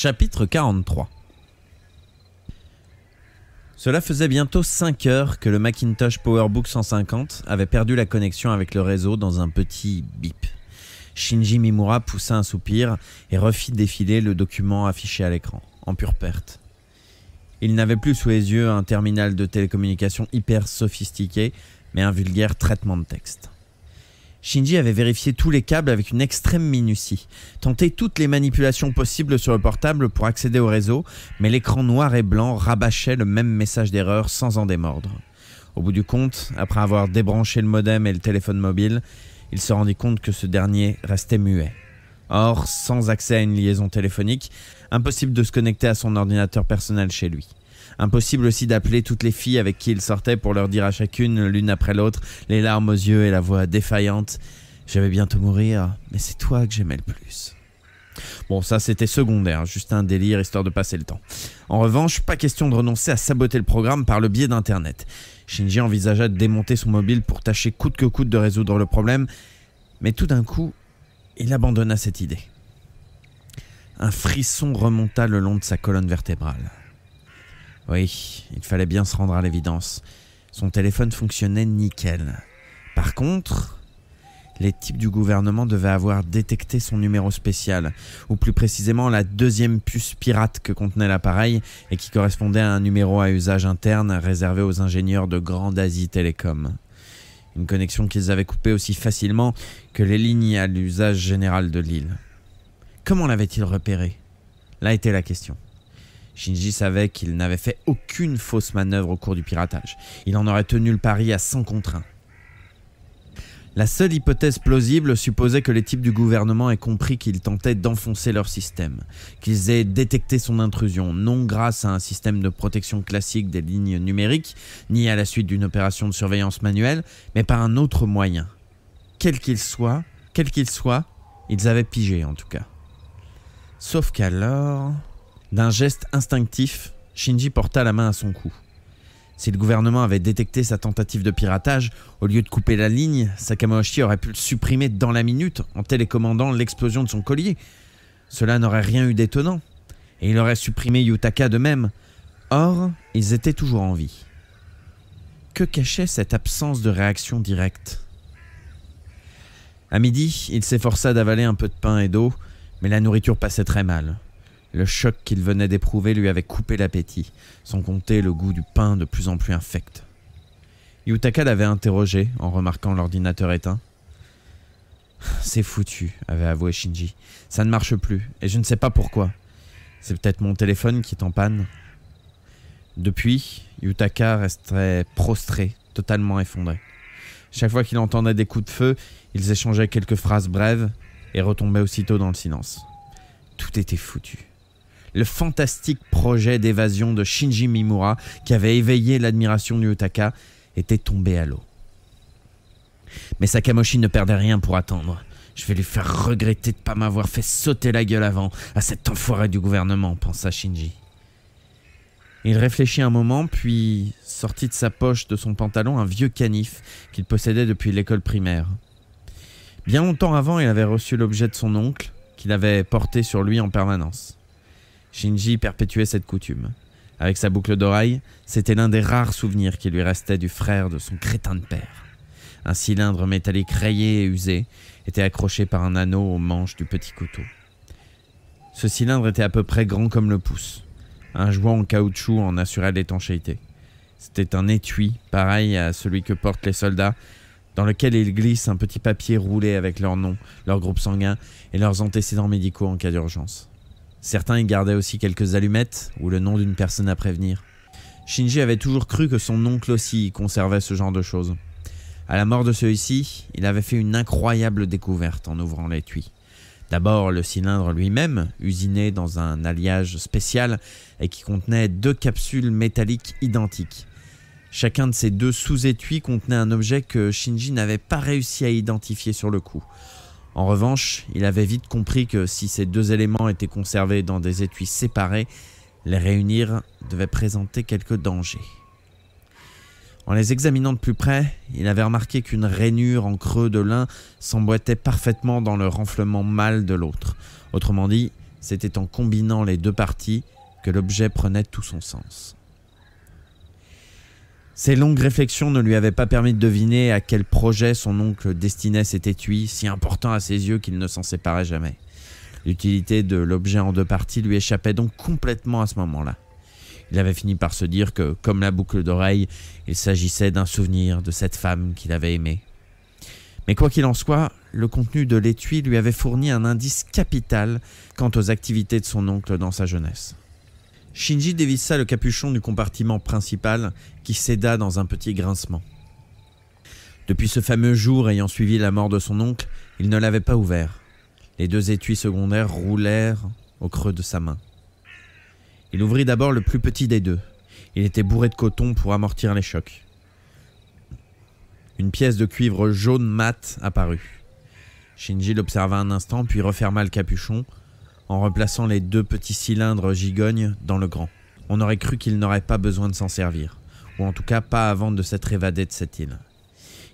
Chapitre 43 Cela faisait bientôt 5 heures que le Macintosh PowerBook 150 avait perdu la connexion avec le réseau dans un petit bip. Shinji Mimura poussa un soupir et refit défiler le document affiché à l'écran, en pure perte. Il n'avait plus sous les yeux un terminal de télécommunication hyper sophistiqué, mais un vulgaire traitement de texte. Shinji avait vérifié tous les câbles avec une extrême minutie, tenté toutes les manipulations possibles sur le portable pour accéder au réseau, mais l'écran noir et blanc rabâchait le même message d'erreur sans en démordre. Au bout du compte, après avoir débranché le modem et le téléphone mobile, il se rendit compte que ce dernier restait muet. Or, sans accès à une liaison téléphonique, impossible de se connecter à son ordinateur personnel chez lui. Impossible aussi d'appeler toutes les filles avec qui il sortait pour leur dire à chacune, l'une après l'autre, les larmes aux yeux et la voix défaillante J'avais bientôt mourir, mais c'est toi que j'aimais le plus. Bon, ça c'était secondaire, juste un délire histoire de passer le temps. En revanche, pas question de renoncer à saboter le programme par le biais d'Internet. Shinji envisagea de démonter son mobile pour tâcher coûte que coûte de résoudre le problème, mais tout d'un coup, il abandonna cette idée. Un frisson remonta le long de sa colonne vertébrale. Oui, il fallait bien se rendre à l'évidence. Son téléphone fonctionnait nickel. Par contre, les types du gouvernement devaient avoir détecté son numéro spécial, ou plus précisément la deuxième puce pirate que contenait l'appareil et qui correspondait à un numéro à usage interne réservé aux ingénieurs de Grande Asie Télécom. Une connexion qu'ils avaient coupée aussi facilement que les lignes à l'usage général de l'île. Comment l'avaient-ils repéré Là était la question. Shinji savait qu'il n'avait fait aucune fausse manœuvre au cours du piratage. Il en aurait tenu le pari à 100 contre 1. La seule hypothèse plausible supposait que les types du gouvernement aient compris qu'ils tentaient d'enfoncer leur système, qu'ils aient détecté son intrusion, non grâce à un système de protection classique des lignes numériques, ni à la suite d'une opération de surveillance manuelle, mais par un autre moyen. Quel qu'il soit, quel qu'il soit, ils avaient pigé en tout cas. Sauf qu'alors... D'un geste instinctif, Shinji porta la main à son cou. Si le gouvernement avait détecté sa tentative de piratage, au lieu de couper la ligne, Sakamoshi aurait pu le supprimer dans la minute en télécommandant l'explosion de son collier. Cela n'aurait rien eu d'étonnant, et il aurait supprimé Yutaka de même. Or, ils étaient toujours en vie. Que cachait cette absence de réaction directe À midi, il s'efforça d'avaler un peu de pain et d'eau, mais la nourriture passait très mal. Le choc qu'il venait d'éprouver lui avait coupé l'appétit, sans compter le goût du pain de plus en plus infect. Yutaka l'avait interrogé en remarquant l'ordinateur éteint. C'est foutu, avait avoué Shinji. Ça ne marche plus, et je ne sais pas pourquoi. C'est peut-être mon téléphone qui est en panne. Depuis, Yutaka restait prostré, totalement effondré. Chaque fois qu'il entendait des coups de feu, ils échangeaient quelques phrases brèves et retombaient aussitôt dans le silence. Tout était foutu le fantastique projet d'évasion de Shinji Mimura qui avait éveillé l'admiration du Utaka, était tombé à l'eau. Mais Sakamoshi ne perdait rien pour attendre. Je vais lui faire regretter de ne pas m'avoir fait sauter la gueule avant à cet enfoiré du gouvernement, pensa Shinji. Il réfléchit un moment, puis sortit de sa poche de son pantalon un vieux canif qu'il possédait depuis l'école primaire. Bien longtemps avant, il avait reçu l'objet de son oncle, qu'il avait porté sur lui en permanence. Shinji perpétuait cette coutume. Avec sa boucle d'oreille, c'était l'un des rares souvenirs qui lui restait du frère de son crétin de père. Un cylindre métallique rayé et usé était accroché par un anneau au manche du petit couteau. Ce cylindre était à peu près grand comme le pouce. Un joint en caoutchouc en assurait l'étanchéité. C'était un étui, pareil à celui que portent les soldats, dans lequel ils glissent un petit papier roulé avec leur nom, leur groupe sanguin et leurs antécédents médicaux en cas d'urgence. Certains y gardaient aussi quelques allumettes ou le nom d'une personne à prévenir. Shinji avait toujours cru que son oncle aussi conservait ce genre de choses. À la mort de celui-ci, il avait fait une incroyable découverte en ouvrant l'étui. D'abord le cylindre lui-même, usiné dans un alliage spécial et qui contenait deux capsules métalliques identiques. Chacun de ces deux sous-étuis contenait un objet que Shinji n'avait pas réussi à identifier sur le coup. En revanche, il avait vite compris que si ces deux éléments étaient conservés dans des étuis séparés, les réunir devait présenter quelques dangers. En les examinant de plus près, il avait remarqué qu'une rainure en creux de l'un s'emboîtait parfaitement dans le renflement mâle de l'autre. Autrement dit, c'était en combinant les deux parties que l'objet prenait tout son sens. Ses longues réflexions ne lui avaient pas permis de deviner à quel projet son oncle destinait cet étui, si important à ses yeux qu'il ne s'en séparait jamais. L'utilité de l'objet en deux parties lui échappait donc complètement à ce moment-là. Il avait fini par se dire que, comme la boucle d'oreille, il s'agissait d'un souvenir de cette femme qu'il avait aimée. Mais quoi qu'il en soit, le contenu de l'étui lui avait fourni un indice capital quant aux activités de son oncle dans sa jeunesse. Shinji dévissa le capuchon du compartiment principal qui céda dans un petit grincement. Depuis ce fameux jour ayant suivi la mort de son oncle, il ne l'avait pas ouvert. Les deux étuis secondaires roulèrent au creux de sa main. Il ouvrit d'abord le plus petit des deux. Il était bourré de coton pour amortir les chocs. Une pièce de cuivre jaune mat apparut. Shinji l'observa un instant, puis referma le capuchon, en replaçant les deux petits cylindres gigognes dans le grand. On aurait cru qu'il n'aurait pas besoin de s'en servir, ou en tout cas pas avant de s'être évadé de cette île.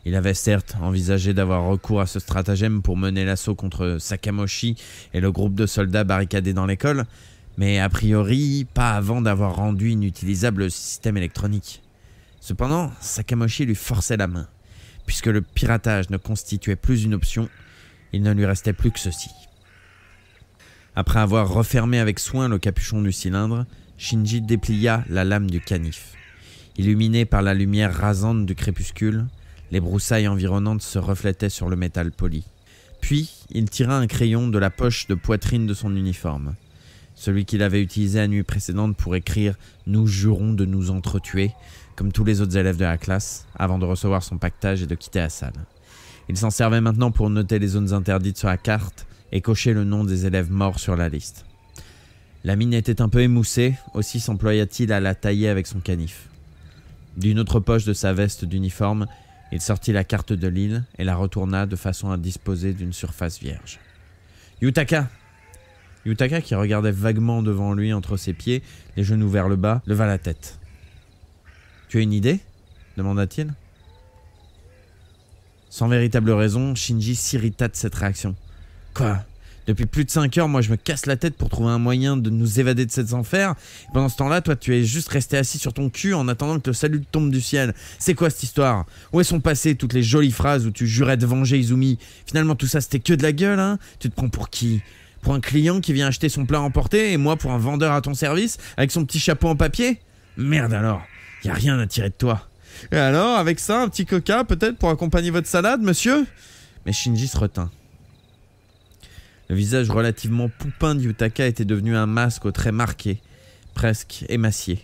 Il avait certes envisagé d'avoir recours à ce stratagème pour mener l'assaut contre Sakamoshi et le groupe de soldats barricadés dans l'école, mais a priori pas avant d'avoir rendu inutilisable le système électronique. Cependant, Sakamoshi lui forçait la main. Puisque le piratage ne constituait plus une option, il ne lui restait plus que ceci. Après avoir refermé avec soin le capuchon du cylindre, Shinji déplia la lame du canif. Illuminé par la lumière rasante du crépuscule, les broussailles environnantes se reflétaient sur le métal poli. Puis, il tira un crayon de la poche de poitrine de son uniforme, celui qu'il avait utilisé la nuit précédente pour écrire Nous jurons de nous entretuer, comme tous les autres élèves de la classe, avant de recevoir son pactage et de quitter la salle. Il s'en servait maintenant pour noter les zones interdites sur la carte, et cocher le nom des élèves morts sur la liste. La mine était un peu émoussée, aussi s'employa-t-il à la tailler avec son canif. D'une autre poche de sa veste d'uniforme, il sortit la carte de l'île et la retourna de façon à disposer d'une surface vierge. Yutaka Yutaka, qui regardait vaguement devant lui entre ses pieds, les genoux vers le bas, leva la tête. Tu as une idée demanda-t-il. Sans véritable raison, Shinji s'irrita de cette réaction quoi depuis plus de 5 heures, moi je me casse la tête pour trouver un moyen de nous évader de cette enfer. Pendant ce temps-là, toi tu es juste resté assis sur ton cul en attendant que le salut tombe du ciel. C'est quoi cette histoire Où sont passées toutes les jolies phrases où tu jurais de venger Izumi Finalement tout ça c'était que de la gueule, hein Tu te prends pour qui Pour un client qui vient acheter son plat emporté et moi pour un vendeur à ton service avec son petit chapeau en papier Merde alors, y a rien à tirer de toi. Et alors, avec ça, un petit coca peut-être pour accompagner votre salade, monsieur Mais Shinji se retint. Le visage relativement poupin d'Yutaka était devenu un masque très marqué, presque émacié.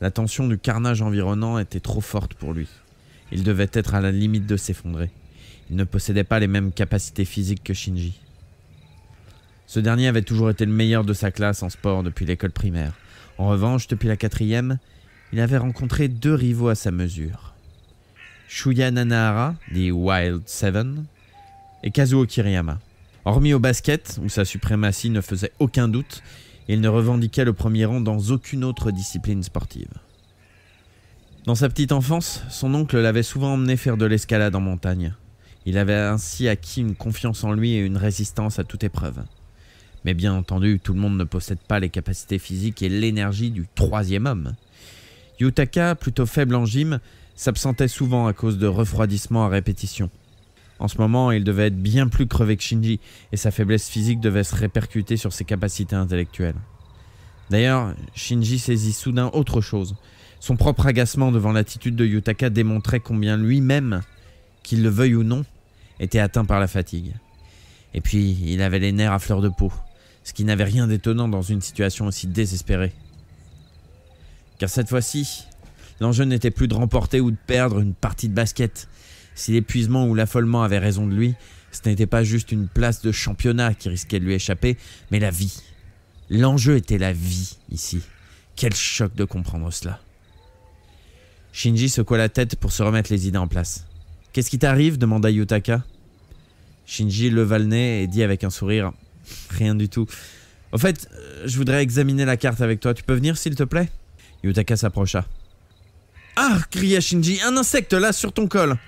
La tension du carnage environnant était trop forte pour lui. Il devait être à la limite de s'effondrer. Il ne possédait pas les mêmes capacités physiques que Shinji. Ce dernier avait toujours été le meilleur de sa classe en sport depuis l'école primaire. En revanche, depuis la quatrième, il avait rencontré deux rivaux à sa mesure. Shuya Nanahara, dit Wild Seven, et Kazuo Kiriyama. Hormis au basket, où sa suprématie ne faisait aucun doute, il ne revendiquait le premier rang dans aucune autre discipline sportive. Dans sa petite enfance, son oncle l'avait souvent emmené faire de l'escalade en montagne. Il avait ainsi acquis une confiance en lui et une résistance à toute épreuve. Mais bien entendu, tout le monde ne possède pas les capacités physiques et l'énergie du troisième homme. Yutaka, plutôt faible en gym, s'absentait souvent à cause de refroidissements à répétition, en ce moment, il devait être bien plus crevé que Shinji, et sa faiblesse physique devait se répercuter sur ses capacités intellectuelles. D'ailleurs, Shinji saisit soudain autre chose. Son propre agacement devant l'attitude de Yutaka démontrait combien lui-même, qu'il le veuille ou non, était atteint par la fatigue. Et puis, il avait les nerfs à fleur de peau, ce qui n'avait rien d'étonnant dans une situation aussi désespérée. Car cette fois-ci, l'enjeu n'était plus de remporter ou de perdre une partie de basket, si l'épuisement ou l'affolement avaient raison de lui, ce n'était pas juste une place de championnat qui risquait de lui échapper, mais la vie. L'enjeu était la vie ici. Quel choc de comprendre cela. Shinji secoua la tête pour se remettre les idées en place. Qu'est-ce qui t'arrive demanda Yutaka. Shinji leva le nez et dit avec un sourire Rien du tout. Au fait, euh, je voudrais examiner la carte avec toi. Tu peux venir, s'il te plaît Yutaka s'approcha. Ah cria Shinji, un insecte là sur ton col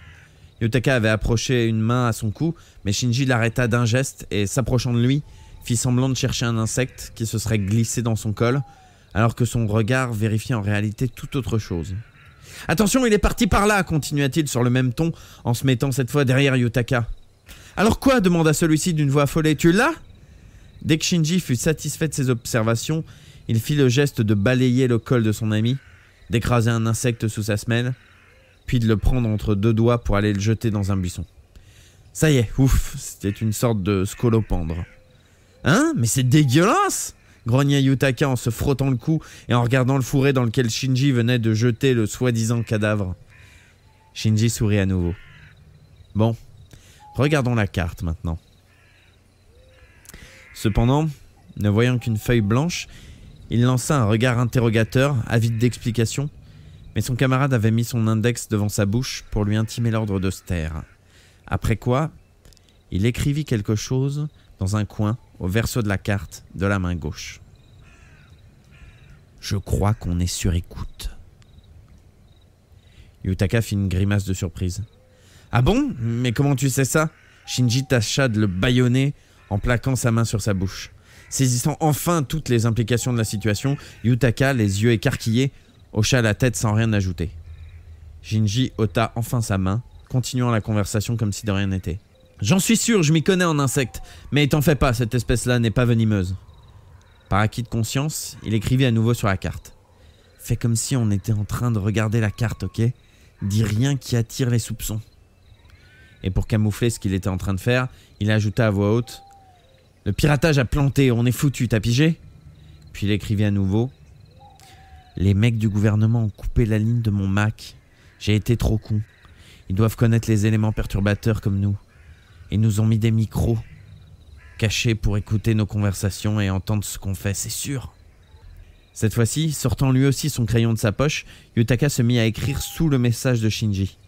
Yutaka avait approché une main à son cou, mais Shinji l'arrêta d'un geste et, s'approchant de lui, fit semblant de chercher un insecte qui se serait glissé dans son col, alors que son regard vérifiait en réalité tout autre chose. Attention, il est parti par là, continua-t-il sur le même ton, en se mettant cette fois derrière Yutaka. « Alors quoi demanda celui-ci d'une voix affolée. Tu l'as Dès que Shinji fut satisfait de ses observations, il fit le geste de balayer le col de son ami, d'écraser un insecte sous sa semelle, puis de le prendre entre deux doigts pour aller le jeter dans un buisson. Ça y est, ouf, c'était une sorte de scolopendre. Hein Mais c'est dégueulasse grogna Yutaka en se frottant le cou et en regardant le fourré dans lequel Shinji venait de jeter le soi-disant cadavre. Shinji sourit à nouveau. Bon, regardons la carte maintenant. Cependant, ne voyant qu'une feuille blanche, il lança un regard interrogateur, avide d'explications, mais son camarade avait mis son index devant sa bouche pour lui intimer l'ordre de se taire. Après quoi, il écrivit quelque chose dans un coin au verso de la carte de la main gauche. Je crois qu'on est sur écoute. Yutaka fit une grimace de surprise. Ah bon Mais comment tu sais ça Shinji tâcha de le bâillonner en plaquant sa main sur sa bouche. Saisissant enfin toutes les implications de la situation, Yutaka, les yeux écarquillés, hocha la tête sans rien ajouter. Jinji ôta enfin sa main, continuant la conversation comme si de rien n'était. J'en suis sûr, je m'y connais en insectes, mais t'en fais pas, cette espèce-là n'est pas venimeuse. Par acquis de conscience, il écrivit à nouveau sur la carte. Fais comme si on était en train de regarder la carte, ok Dis rien qui attire les soupçons. Et pour camoufler ce qu'il était en train de faire, il ajouta à voix haute Le piratage a planté, on est foutu, t'as pigé Puis il écrivit à nouveau les mecs du gouvernement ont coupé la ligne de mon Mac. J'ai été trop con. Ils doivent connaître les éléments perturbateurs comme nous. Ils nous ont mis des micros cachés pour écouter nos conversations et entendre ce qu'on fait, c'est sûr. Cette fois-ci, sortant lui aussi son crayon de sa poche, Yutaka se mit à écrire sous le message de Shinji.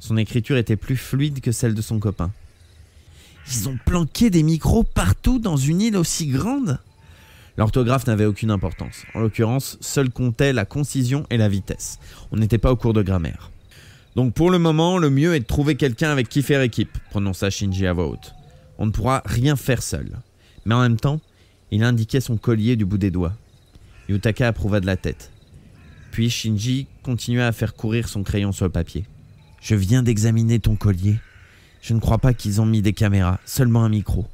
Son écriture était plus fluide que celle de son copain. Ils ont planqué des micros partout dans une île aussi grande L'orthographe n'avait aucune importance. En l'occurrence, seul comptait la concision et la vitesse. On n'était pas au cours de grammaire. Donc pour le moment, le mieux est de trouver quelqu'un avec qui faire équipe, prononça Shinji à voix haute. On ne pourra rien faire seul. Mais en même temps, il indiquait son collier du bout des doigts. Yutaka approuva de la tête. Puis Shinji continua à faire courir son crayon sur le papier. Je viens d'examiner ton collier. Je ne crois pas qu'ils ont mis des caméras, seulement un micro.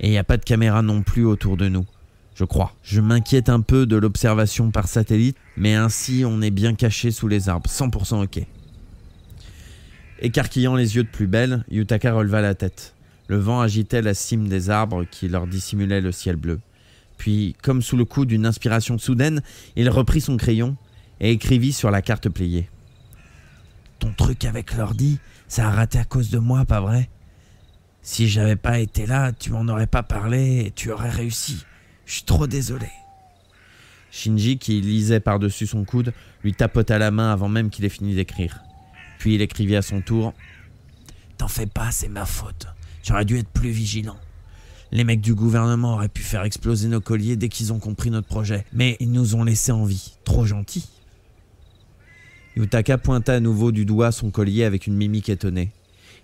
Et il n'y a pas de caméra non plus autour de nous je crois. Je m'inquiète un peu de l'observation par satellite, mais ainsi on est bien caché sous les arbres, 100% ok. Écarquillant les yeux de plus belle, Yutaka releva la tête. Le vent agitait la cime des arbres qui leur dissimulait le ciel bleu. Puis, comme sous le coup d'une inspiration soudaine, il reprit son crayon et écrivit sur la carte pliée. Ton truc avec l'ordi, ça a raté à cause de moi, pas vrai Si j'avais pas été là, tu m'en aurais pas parlé et tu aurais réussi. Je suis trop désolé. Shinji, qui lisait par-dessus son coude, lui tapota la main avant même qu'il ait fini d'écrire. Puis il écrivit à son tour T'en fais pas, c'est ma faute. J'aurais dû être plus vigilant. Les mecs du gouvernement auraient pu faire exploser nos colliers dès qu'ils ont compris notre projet, mais ils nous ont laissés en vie. Trop gentils. Yutaka pointa à nouveau du doigt son collier avec une mimique étonnée.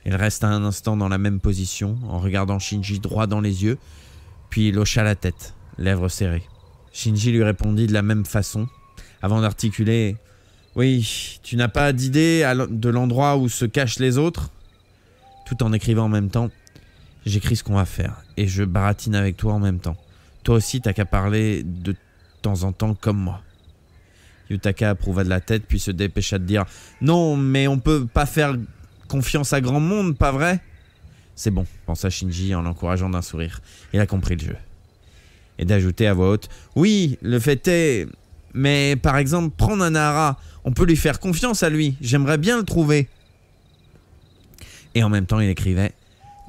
Il resta un instant dans la même position, en regardant Shinji droit dans les yeux, puis il hocha la tête lèvres serrées. Shinji lui répondit de la même façon, avant d'articuler Oui, tu n'as pas d'idée de l'endroit où se cachent les autres Tout en écrivant en même temps J'écris ce qu'on va faire et je baratine avec toi en même temps. Toi aussi, t'as qu'à parler de temps en temps comme moi. Yutaka approuva de la tête puis se dépêcha de dire Non, mais on peut pas faire confiance à grand monde, pas vrai C'est bon, pensa Shinji en l'encourageant d'un sourire. Il a compris le jeu et d'ajouter à voix haute Oui, le fait est. Mais par exemple, prendre un ara, on peut lui faire confiance à lui, j'aimerais bien le trouver. Et en même temps, il écrivait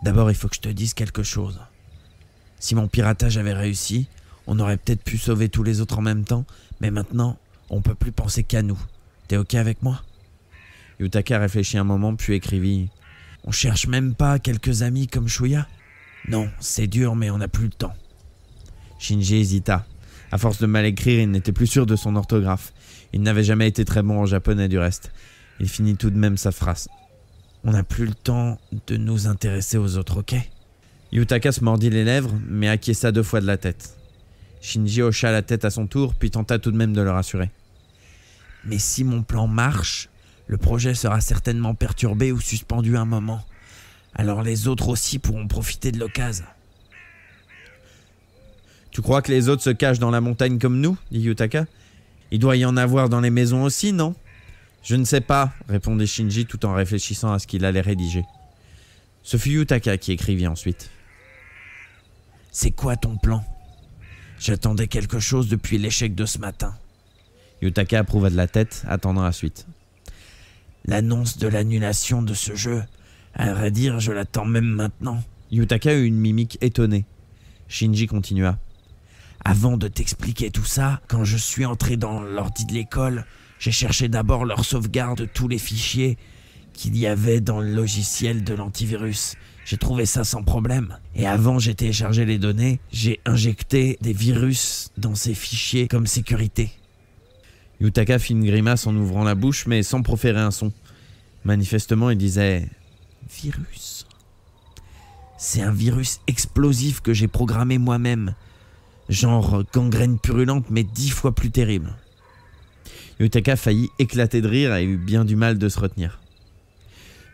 D'abord, il faut que je te dise quelque chose. Si mon piratage avait réussi, on aurait peut-être pu sauver tous les autres en même temps, mais maintenant, on peut plus penser qu'à nous. T'es ok avec moi Yutaka réfléchit un moment puis écrivit On cherche même pas quelques amis comme Shuya Non, c'est dur, mais on n'a plus le temps. Shinji hésita. À force de mal écrire, il n'était plus sûr de son orthographe. Il n'avait jamais été très bon en japonais du reste. Il finit tout de même sa phrase. On n'a plus le temps de nous intéresser aux autres, ok Yutaka se mordit les lèvres, mais acquiesça deux fois de la tête. Shinji hocha la tête à son tour, puis tenta tout de même de le rassurer. Mais si mon plan marche, le projet sera certainement perturbé ou suspendu un moment. Alors les autres aussi pourront profiter de l'occasion. Tu crois que les autres se cachent dans la montagne comme nous dit Yutaka. Il doit y en avoir dans les maisons aussi, non Je ne sais pas, répondait Shinji tout en réfléchissant à ce qu'il allait rédiger. Ce fut Yutaka qui écrivit ensuite. C'est quoi ton plan J'attendais quelque chose depuis l'échec de ce matin. Yutaka approuva de la tête, attendant la suite. L'annonce de l'annulation de ce jeu, à vrai dire, je l'attends même maintenant. Yutaka eut une mimique étonnée. Shinji continua. Avant de t'expliquer tout ça, quand je suis entré dans l'ordi de l'école, j'ai cherché d'abord leur sauvegarde de tous les fichiers qu'il y avait dans le logiciel de l'antivirus. J'ai trouvé ça sans problème. Et avant, j'ai téléchargé les données, j'ai injecté des virus dans ces fichiers comme sécurité. Yutaka fit une grimace en ouvrant la bouche, mais sans proférer un son. Manifestement, il disait Virus. C'est un virus explosif que j'ai programmé moi-même genre euh, gangrène purulente mais dix fois plus terrible. Yutaka faillit éclater de rire et eut bien du mal de se retenir.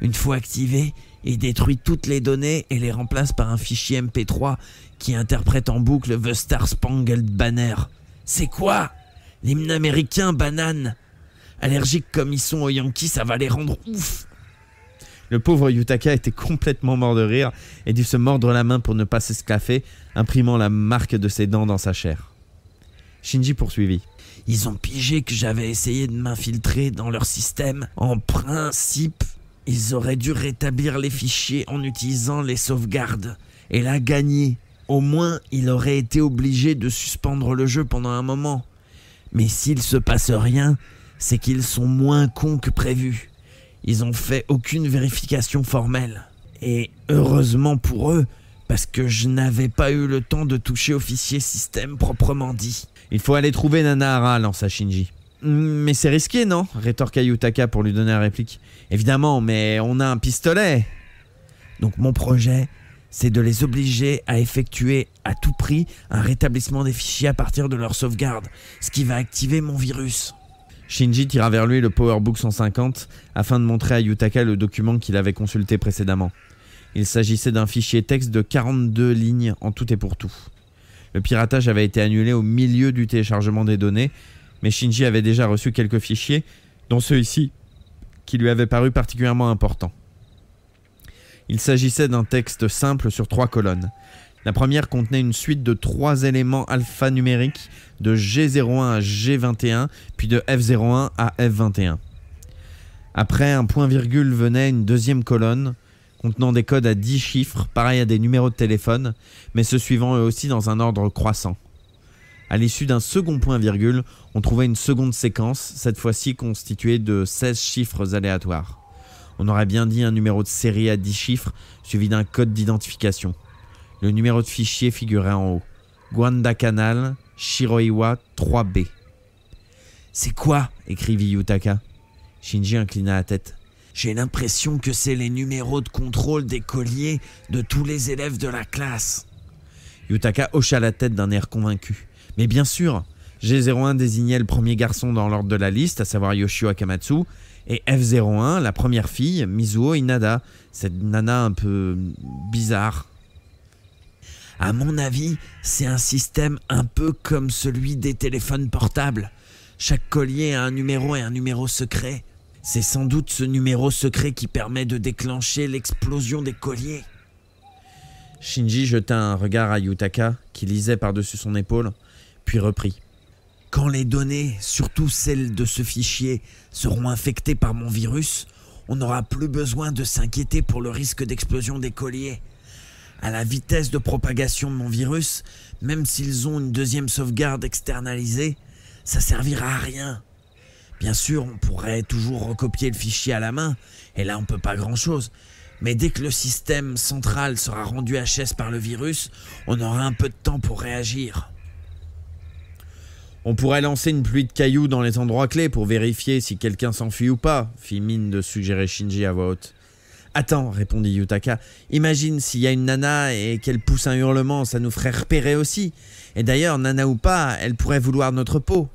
Une fois activé, il détruit toutes les données et les remplace par un fichier MP3 qui interprète en boucle The Star Spangled Banner. C'est quoi L'hymne américain, banane Allergiques comme ils sont aux Yankees, ça va les rendre ouf le pauvre Yutaka était complètement mort de rire et dut se mordre la main pour ne pas s'esclaffer, imprimant la marque de ses dents dans sa chair. Shinji poursuivit. Ils ont pigé que j'avais essayé de m'infiltrer dans leur système. En principe, ils auraient dû rétablir les fichiers en utilisant les sauvegardes. Et l'a gagner. Au moins, il aurait été obligé de suspendre le jeu pendant un moment. Mais s'il se passe rien, c'est qu'ils sont moins cons que prévu. Ils ont fait aucune vérification formelle. Et heureusement pour eux, parce que je n'avais pas eu le temps de toucher officier système proprement dit. Il faut aller trouver Nanahara, lança Shinji. Mais c'est risqué, non rétorqua Yutaka pour lui donner la réplique. Évidemment, mais on a un pistolet. Donc mon projet, c'est de les obliger à effectuer à tout prix un rétablissement des fichiers à partir de leur sauvegarde, ce qui va activer mon virus. Shinji tira vers lui le PowerBook 150 afin de montrer à Yutaka le document qu'il avait consulté précédemment. Il s'agissait d'un fichier texte de 42 lignes en tout et pour tout. Le piratage avait été annulé au milieu du téléchargement des données, mais Shinji avait déjà reçu quelques fichiers, dont ceux-ci, qui lui avaient paru particulièrement importants. Il s'agissait d'un texte simple sur trois colonnes, la première contenait une suite de trois éléments alphanumériques de G01 à G21, puis de F01 à F21. Après un point-virgule venait une deuxième colonne contenant des codes à 10 chiffres, pareil à des numéros de téléphone, mais se suivant eux aussi dans un ordre croissant. À l'issue d'un second point-virgule, on trouvait une seconde séquence, cette fois-ci constituée de 16 chiffres aléatoires. On aurait bien dit un numéro de série à 10 chiffres, suivi d'un code d'identification. Le numéro de fichier figurait en haut. Canal, Shiroiwa 3B. C'est quoi écrivit Yutaka. Shinji inclina la tête. J'ai l'impression que c'est les numéros de contrôle des colliers de tous les élèves de la classe. Yutaka hocha la tête d'un air convaincu. Mais bien sûr, G01 désignait le premier garçon dans l'ordre de la liste, à savoir Yoshio Akamatsu, et F01, la première fille, Mizuo Inada, cette nana un peu bizarre. À mon avis, c'est un système un peu comme celui des téléphones portables. Chaque collier a un numéro et un numéro secret. C'est sans doute ce numéro secret qui permet de déclencher l'explosion des colliers. Shinji jeta un regard à Yutaka, qui lisait par-dessus son épaule, puis reprit. Quand les données, surtout celles de ce fichier, seront infectées par mon virus, on n'aura plus besoin de s'inquiéter pour le risque d'explosion des colliers à la vitesse de propagation de mon virus, même s'ils ont une deuxième sauvegarde externalisée, ça servira à rien. Bien sûr, on pourrait toujours recopier le fichier à la main, et là on peut pas grand chose. Mais dès que le système central sera rendu HS par le virus, on aura un peu de temps pour réagir. On pourrait lancer une pluie de cailloux dans les endroits clés pour vérifier si quelqu'un s'enfuit ou pas, fit mine de suggérer Shinji à voix haute. Attends, répondit Yutaka, imagine s'il y a une nana et qu'elle pousse un hurlement, ça nous ferait repérer aussi. Et d'ailleurs, nana ou pas, elle pourrait vouloir notre peau.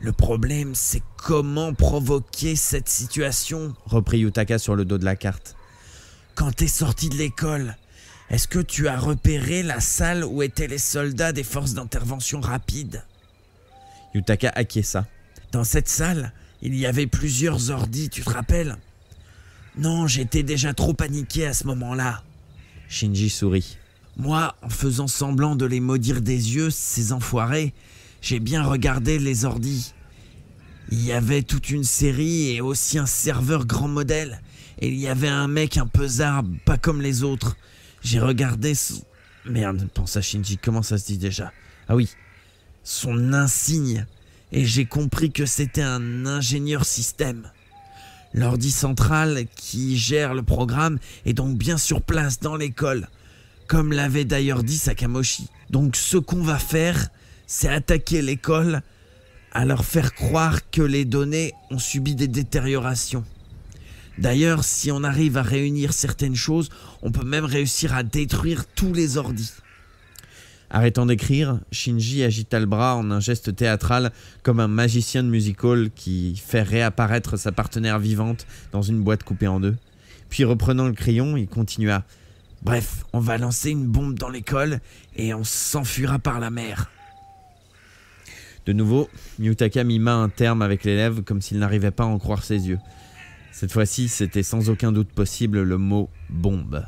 Le problème, c'est comment provoquer cette situation, reprit Yutaka sur le dos de la carte. Quand t'es sorti de l'école, est-ce que tu as repéré la salle où étaient les soldats des forces d'intervention rapide Yutaka acquiesça. Dans cette salle, il y avait plusieurs ordis, tu te rappelles non, j'étais déjà trop paniqué à ce moment-là. Shinji sourit. Moi, en faisant semblant de les maudire des yeux, ces enfoirés, j'ai bien regardé les ordis. Il y avait toute une série et aussi un serveur grand modèle. Et il y avait un mec un peu zarbe, pas comme les autres. J'ai regardé son... Merde, à Shinji, comment ça se dit déjà Ah oui, son insigne. Et j'ai compris que c'était un ingénieur système. L'ordi central qui gère le programme est donc bien sur place dans l'école, comme l'avait d'ailleurs dit Sakamoshi. Donc ce qu'on va faire, c'est attaquer l'école à leur faire croire que les données ont subi des détériorations. D'ailleurs, si on arrive à réunir certaines choses, on peut même réussir à détruire tous les ordis. Arrêtant d'écrire, Shinji agita le bras en un geste théâtral, comme un magicien de musical qui fait réapparaître sa partenaire vivante dans une boîte coupée en deux. Puis reprenant le crayon, il continua. Bref, on va lancer une bombe dans l'école et on s'enfuira par la mer. De nouveau, Miyutaka mima un terme avec l'élève comme s'il n'arrivait pas à en croire ses yeux. Cette fois-ci, c'était sans aucun doute possible le mot bombe.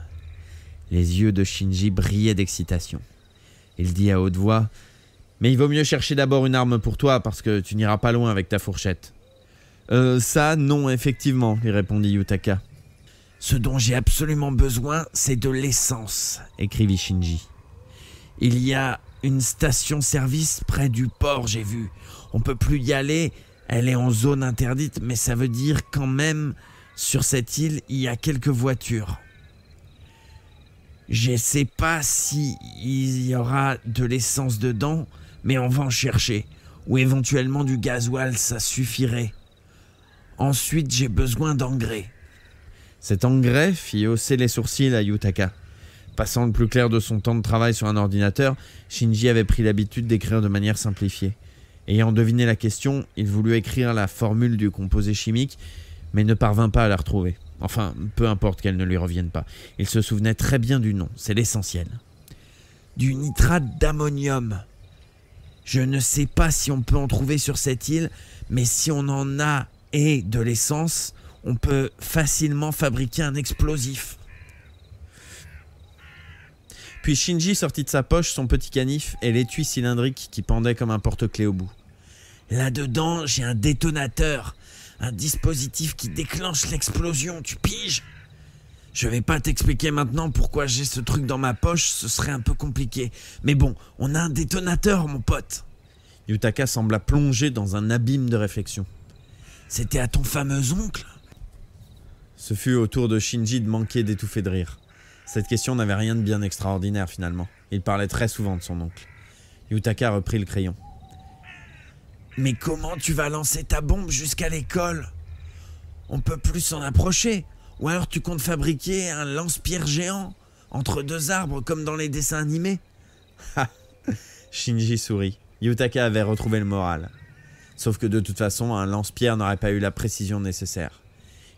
Les yeux de Shinji brillaient d'excitation. Il dit à haute voix Mais il vaut mieux chercher d'abord une arme pour toi parce que tu n'iras pas loin avec ta fourchette. Euh, ça, non, effectivement, lui répondit Yutaka. Ce dont j'ai absolument besoin, c'est de l'essence, écrivit Shinji. Il y a une station-service près du port, j'ai vu. On peut plus y aller, elle est en zone interdite, mais ça veut dire quand même, sur cette île, il y a quelques voitures. Je sais pas si il y aura de l'essence dedans, mais on va en chercher. Ou éventuellement du gasoil, ça suffirait. Ensuite, j'ai besoin d'engrais. Cet engrais fit hausser les sourcils à Yutaka. Passant le plus clair de son temps de travail sur un ordinateur, Shinji avait pris l'habitude d'écrire de manière simplifiée. Ayant deviné la question, il voulut écrire la formule du composé chimique, mais ne parvint pas à la retrouver. Enfin, peu importe qu'elle ne lui revienne pas. Il se souvenait très bien du nom, c'est l'essentiel. Du nitrate d'ammonium. Je ne sais pas si on peut en trouver sur cette île, mais si on en a et de l'essence, on peut facilement fabriquer un explosif. Puis Shinji sortit de sa poche son petit canif et l'étui cylindrique qui pendait comme un porte-clés au bout. Là-dedans, j'ai un détonateur un dispositif qui déclenche l'explosion, tu piges je vais pas t'expliquer maintenant pourquoi j'ai ce truc dans ma poche, ce serait un peu compliqué. Mais bon, on a un détonateur, mon pote. Yutaka sembla plonger dans un abîme de réflexion. C'était à ton fameux oncle Ce fut au tour de Shinji de manquer d'étouffer de rire. Cette question n'avait rien de bien extraordinaire finalement. Il parlait très souvent de son oncle. Yutaka reprit le crayon. Mais comment tu vas lancer ta bombe jusqu'à l'école On peut plus s'en approcher. Ou alors tu comptes fabriquer un lance-pierre géant entre deux arbres comme dans les dessins animés ah, Shinji sourit. Yutaka avait retrouvé le moral. Sauf que de toute façon, un lance-pierre n'aurait pas eu la précision nécessaire.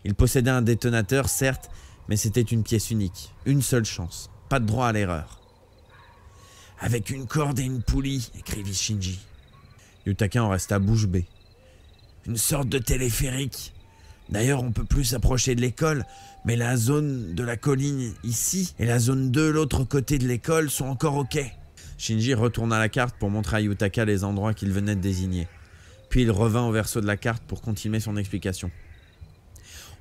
Il possédait un détonateur, certes, mais c'était une pièce unique, une seule chance, pas de droit à l'erreur. Avec une corde et une poulie, écrivit Shinji. Yutaka en resta bouche bée. Une sorte de téléphérique. D'ailleurs, on peut plus s'approcher de l'école, mais la zone de la colline ici et la zone 2 l'autre côté de l'école sont encore ok. Shinji retourna la carte pour montrer à Yutaka les endroits qu'il venait de désigner. Puis il revint au verso de la carte pour continuer son explication.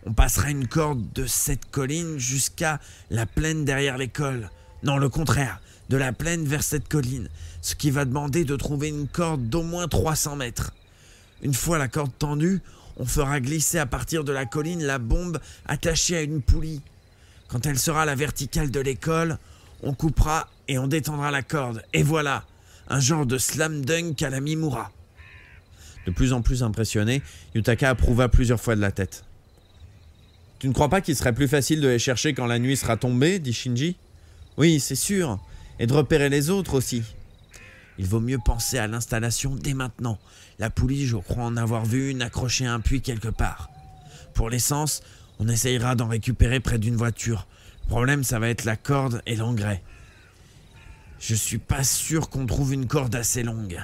On passera une corde de cette colline jusqu'à la plaine derrière l'école. Non, le contraire, de la plaine vers cette colline ce qui va demander de trouver une corde d'au moins 300 mètres. Une fois la corde tendue, on fera glisser à partir de la colline la bombe attachée à une poulie. Quand elle sera à la verticale de l'école, on coupera et on détendra la corde. Et voilà, un genre de slam dunk à la Mimura. De plus en plus impressionné, Yutaka approuva plusieurs fois de la tête. Tu ne crois pas qu'il serait plus facile de les chercher quand la nuit sera tombée dit Shinji. Oui, c'est sûr. Et de repérer les autres aussi. Il vaut mieux penser à l'installation dès maintenant. La poulie, je crois en avoir vu une accrochée à un puits quelque part. Pour l'essence, on essayera d'en récupérer près d'une voiture. Le problème, ça va être la corde et l'engrais. Je suis pas sûr qu'on trouve une corde assez longue.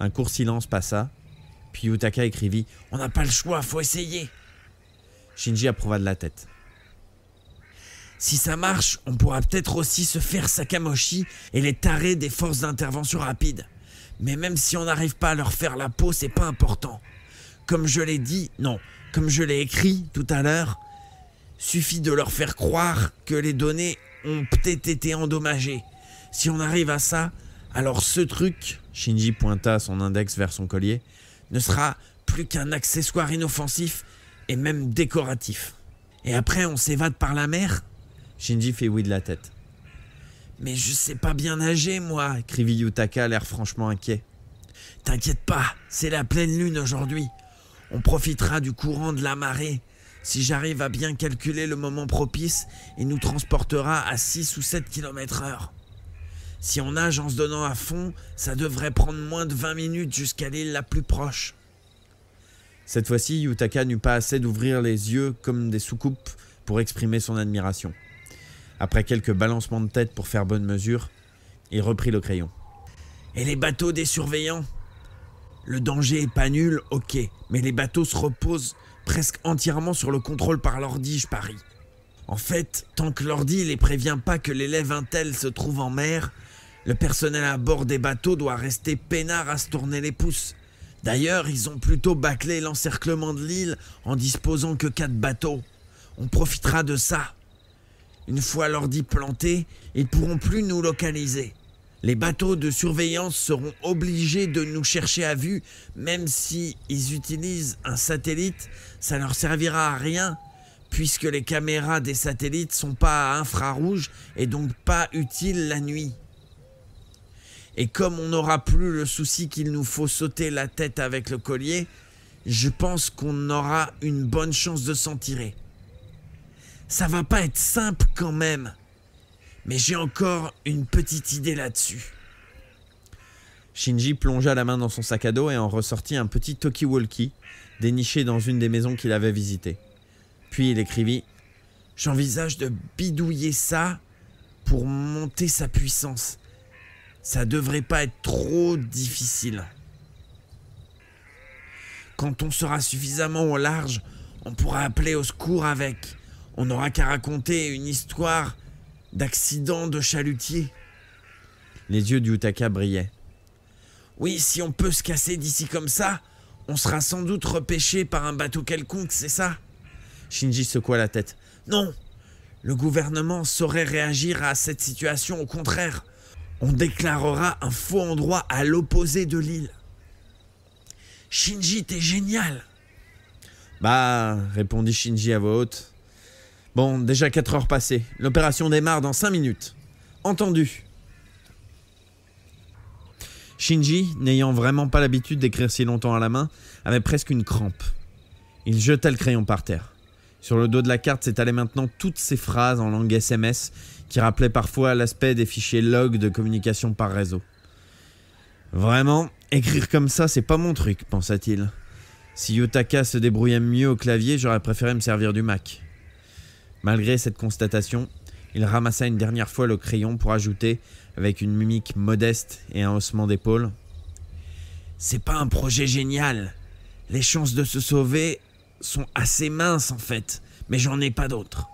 Un court silence passa, puis Utaka écrivit On n'a pas le choix, faut essayer Shinji approuva de la tête. Si ça marche, on pourra peut-être aussi se faire Sakamoshi et les tarer des forces d'intervention rapide. Mais même si on n'arrive pas à leur faire la peau, c'est pas important. Comme je l'ai dit, non, comme je l'ai écrit tout à l'heure, suffit de leur faire croire que les données ont peut-être été endommagées. Si on arrive à ça, alors ce truc, Shinji pointa son index vers son collier, ne sera plus qu'un accessoire inoffensif et même décoratif. Et après, on s'évade par la mer Shinji fait oui de la tête. Mais je sais pas bien nager, moi, écrivit Yutaka, l'air franchement inquiet. T'inquiète pas, c'est la pleine lune aujourd'hui. On profitera du courant de la marée. Si j'arrive à bien calculer le moment propice, il nous transportera à 6 ou 7 km heure. Si on nage en se donnant à fond, ça devrait prendre moins de 20 minutes jusqu'à l'île la plus proche. Cette fois-ci, Yutaka n'eut pas assez d'ouvrir les yeux comme des soucoupes pour exprimer son admiration. Après quelques balancements de tête pour faire bonne mesure, il reprit le crayon. Et les bateaux des surveillants Le danger est pas nul, ok, mais les bateaux se reposent presque entièrement sur le contrôle par l'ordi, je parie. En fait, tant que l'ordi les prévient pas que l'élève intel se trouve en mer, le personnel à bord des bateaux doit rester peinard à se tourner les pouces. D'ailleurs, ils ont plutôt bâclé l'encerclement de l'île en disposant que quatre bateaux. On profitera de ça une fois l'ordi planté, ils ne pourront plus nous localiser. Les bateaux de surveillance seront obligés de nous chercher à vue, même si ils utilisent un satellite, ça ne leur servira à rien, puisque les caméras des satellites sont pas à infrarouge et donc pas utiles la nuit. Et comme on n'aura plus le souci qu'il nous faut sauter la tête avec le collier, je pense qu'on aura une bonne chance de s'en tirer ça va pas être simple quand même. Mais j'ai encore une petite idée là-dessus. Shinji plongea la main dans son sac à dos et en ressortit un petit talkie-walkie, déniché dans une des maisons qu'il avait visitées. Puis il écrivit J'envisage de bidouiller ça pour monter sa puissance. Ça devrait pas être trop difficile. Quand on sera suffisamment au large, on pourra appeler au secours avec on n'aura qu'à raconter une histoire d'accident de chalutier. Les yeux du Utaka brillaient. Oui, si on peut se casser d'ici comme ça, on sera sans doute repêché par un bateau quelconque, c'est ça Shinji secoua la tête. Non Le gouvernement saurait réagir à cette situation, au contraire. On déclarera un faux endroit à l'opposé de l'île. Shinji, t'es génial Bah, répondit Shinji à voix haute, Bon, déjà 4 heures passées. L'opération démarre dans 5 minutes. Entendu. Shinji, n'ayant vraiment pas l'habitude d'écrire si longtemps à la main, avait presque une crampe. Il jeta le crayon par terre. Sur le dos de la carte s'étalaient maintenant toutes ces phrases en langue SMS qui rappelaient parfois l'aspect des fichiers log de communication par réseau. Vraiment, écrire comme ça, c'est pas mon truc, pensa-t-il. Si Yotaka se débrouillait mieux au clavier, j'aurais préféré me servir du Mac. Malgré cette constatation, il ramassa une dernière fois le crayon pour ajouter, avec une mimique modeste et un haussement d'épaule C'est pas un projet génial. Les chances de se sauver sont assez minces en fait, mais j'en ai pas d'autres.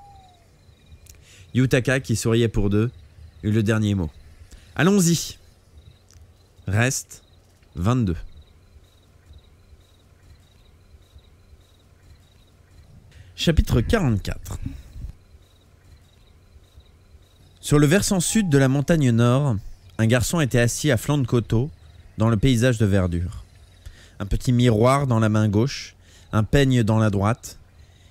Yutaka, qui souriait pour deux, eut le dernier mot. Allons-y Reste 22. Chapitre 44 sur le versant sud de la montagne nord, un garçon était assis à flanc de coteau, dans le paysage de verdure. Un petit miroir dans la main gauche, un peigne dans la droite.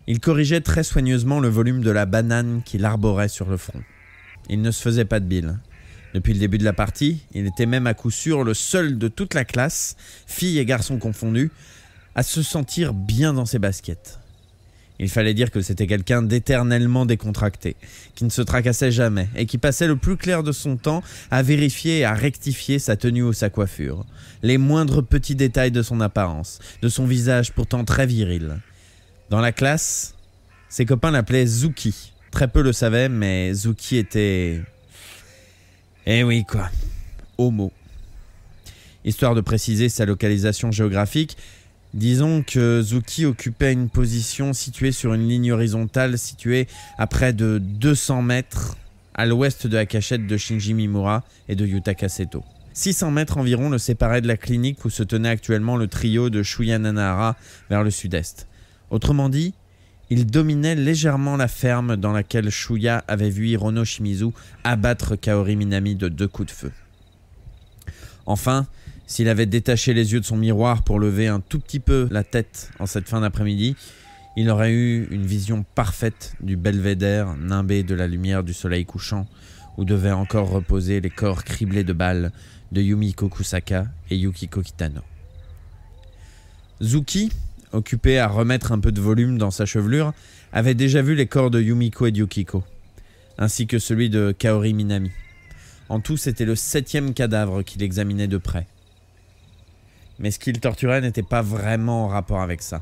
Il corrigeait très soigneusement le volume de la banane qu'il arborait sur le front. Il ne se faisait pas de bile. Depuis le début de la partie, il était même à coup sûr le seul de toute la classe, filles et garçons confondus, à se sentir bien dans ses baskets. Il fallait dire que c'était quelqu'un d'éternellement décontracté, qui ne se tracassait jamais et qui passait le plus clair de son temps à vérifier et à rectifier sa tenue ou sa coiffure, les moindres petits détails de son apparence, de son visage pourtant très viril. Dans la classe, ses copains l'appelaient Zuki. Très peu le savaient, mais Zuki était... Eh oui quoi, homo. Histoire de préciser sa localisation géographique, Disons que Zuki occupait une position située sur une ligne horizontale située à près de 200 mètres à l'ouest de la cachette de Shinji Mimura et de Yutaka Seto. 600 mètres environ le séparaient de la clinique où se tenait actuellement le trio de Shuya Nanahara vers le sud-est. Autrement dit, il dominait légèrement la ferme dans laquelle Shuya avait vu Hirono Shimizu abattre Kaori Minami de deux coups de feu. Enfin, s'il avait détaché les yeux de son miroir pour lever un tout petit peu la tête en cette fin d'après-midi, il aurait eu une vision parfaite du belvédère nimbé de la lumière du soleil couchant, où devaient encore reposer les corps criblés de balles de Yumiko Kusaka et Yukiko Kitano. Zuki, occupé à remettre un peu de volume dans sa chevelure, avait déjà vu les corps de Yumiko et de Yukiko, ainsi que celui de Kaori Minami. En tout, c'était le septième cadavre qu'il examinait de près mais ce qu'il torturait n'était pas vraiment en rapport avec ça.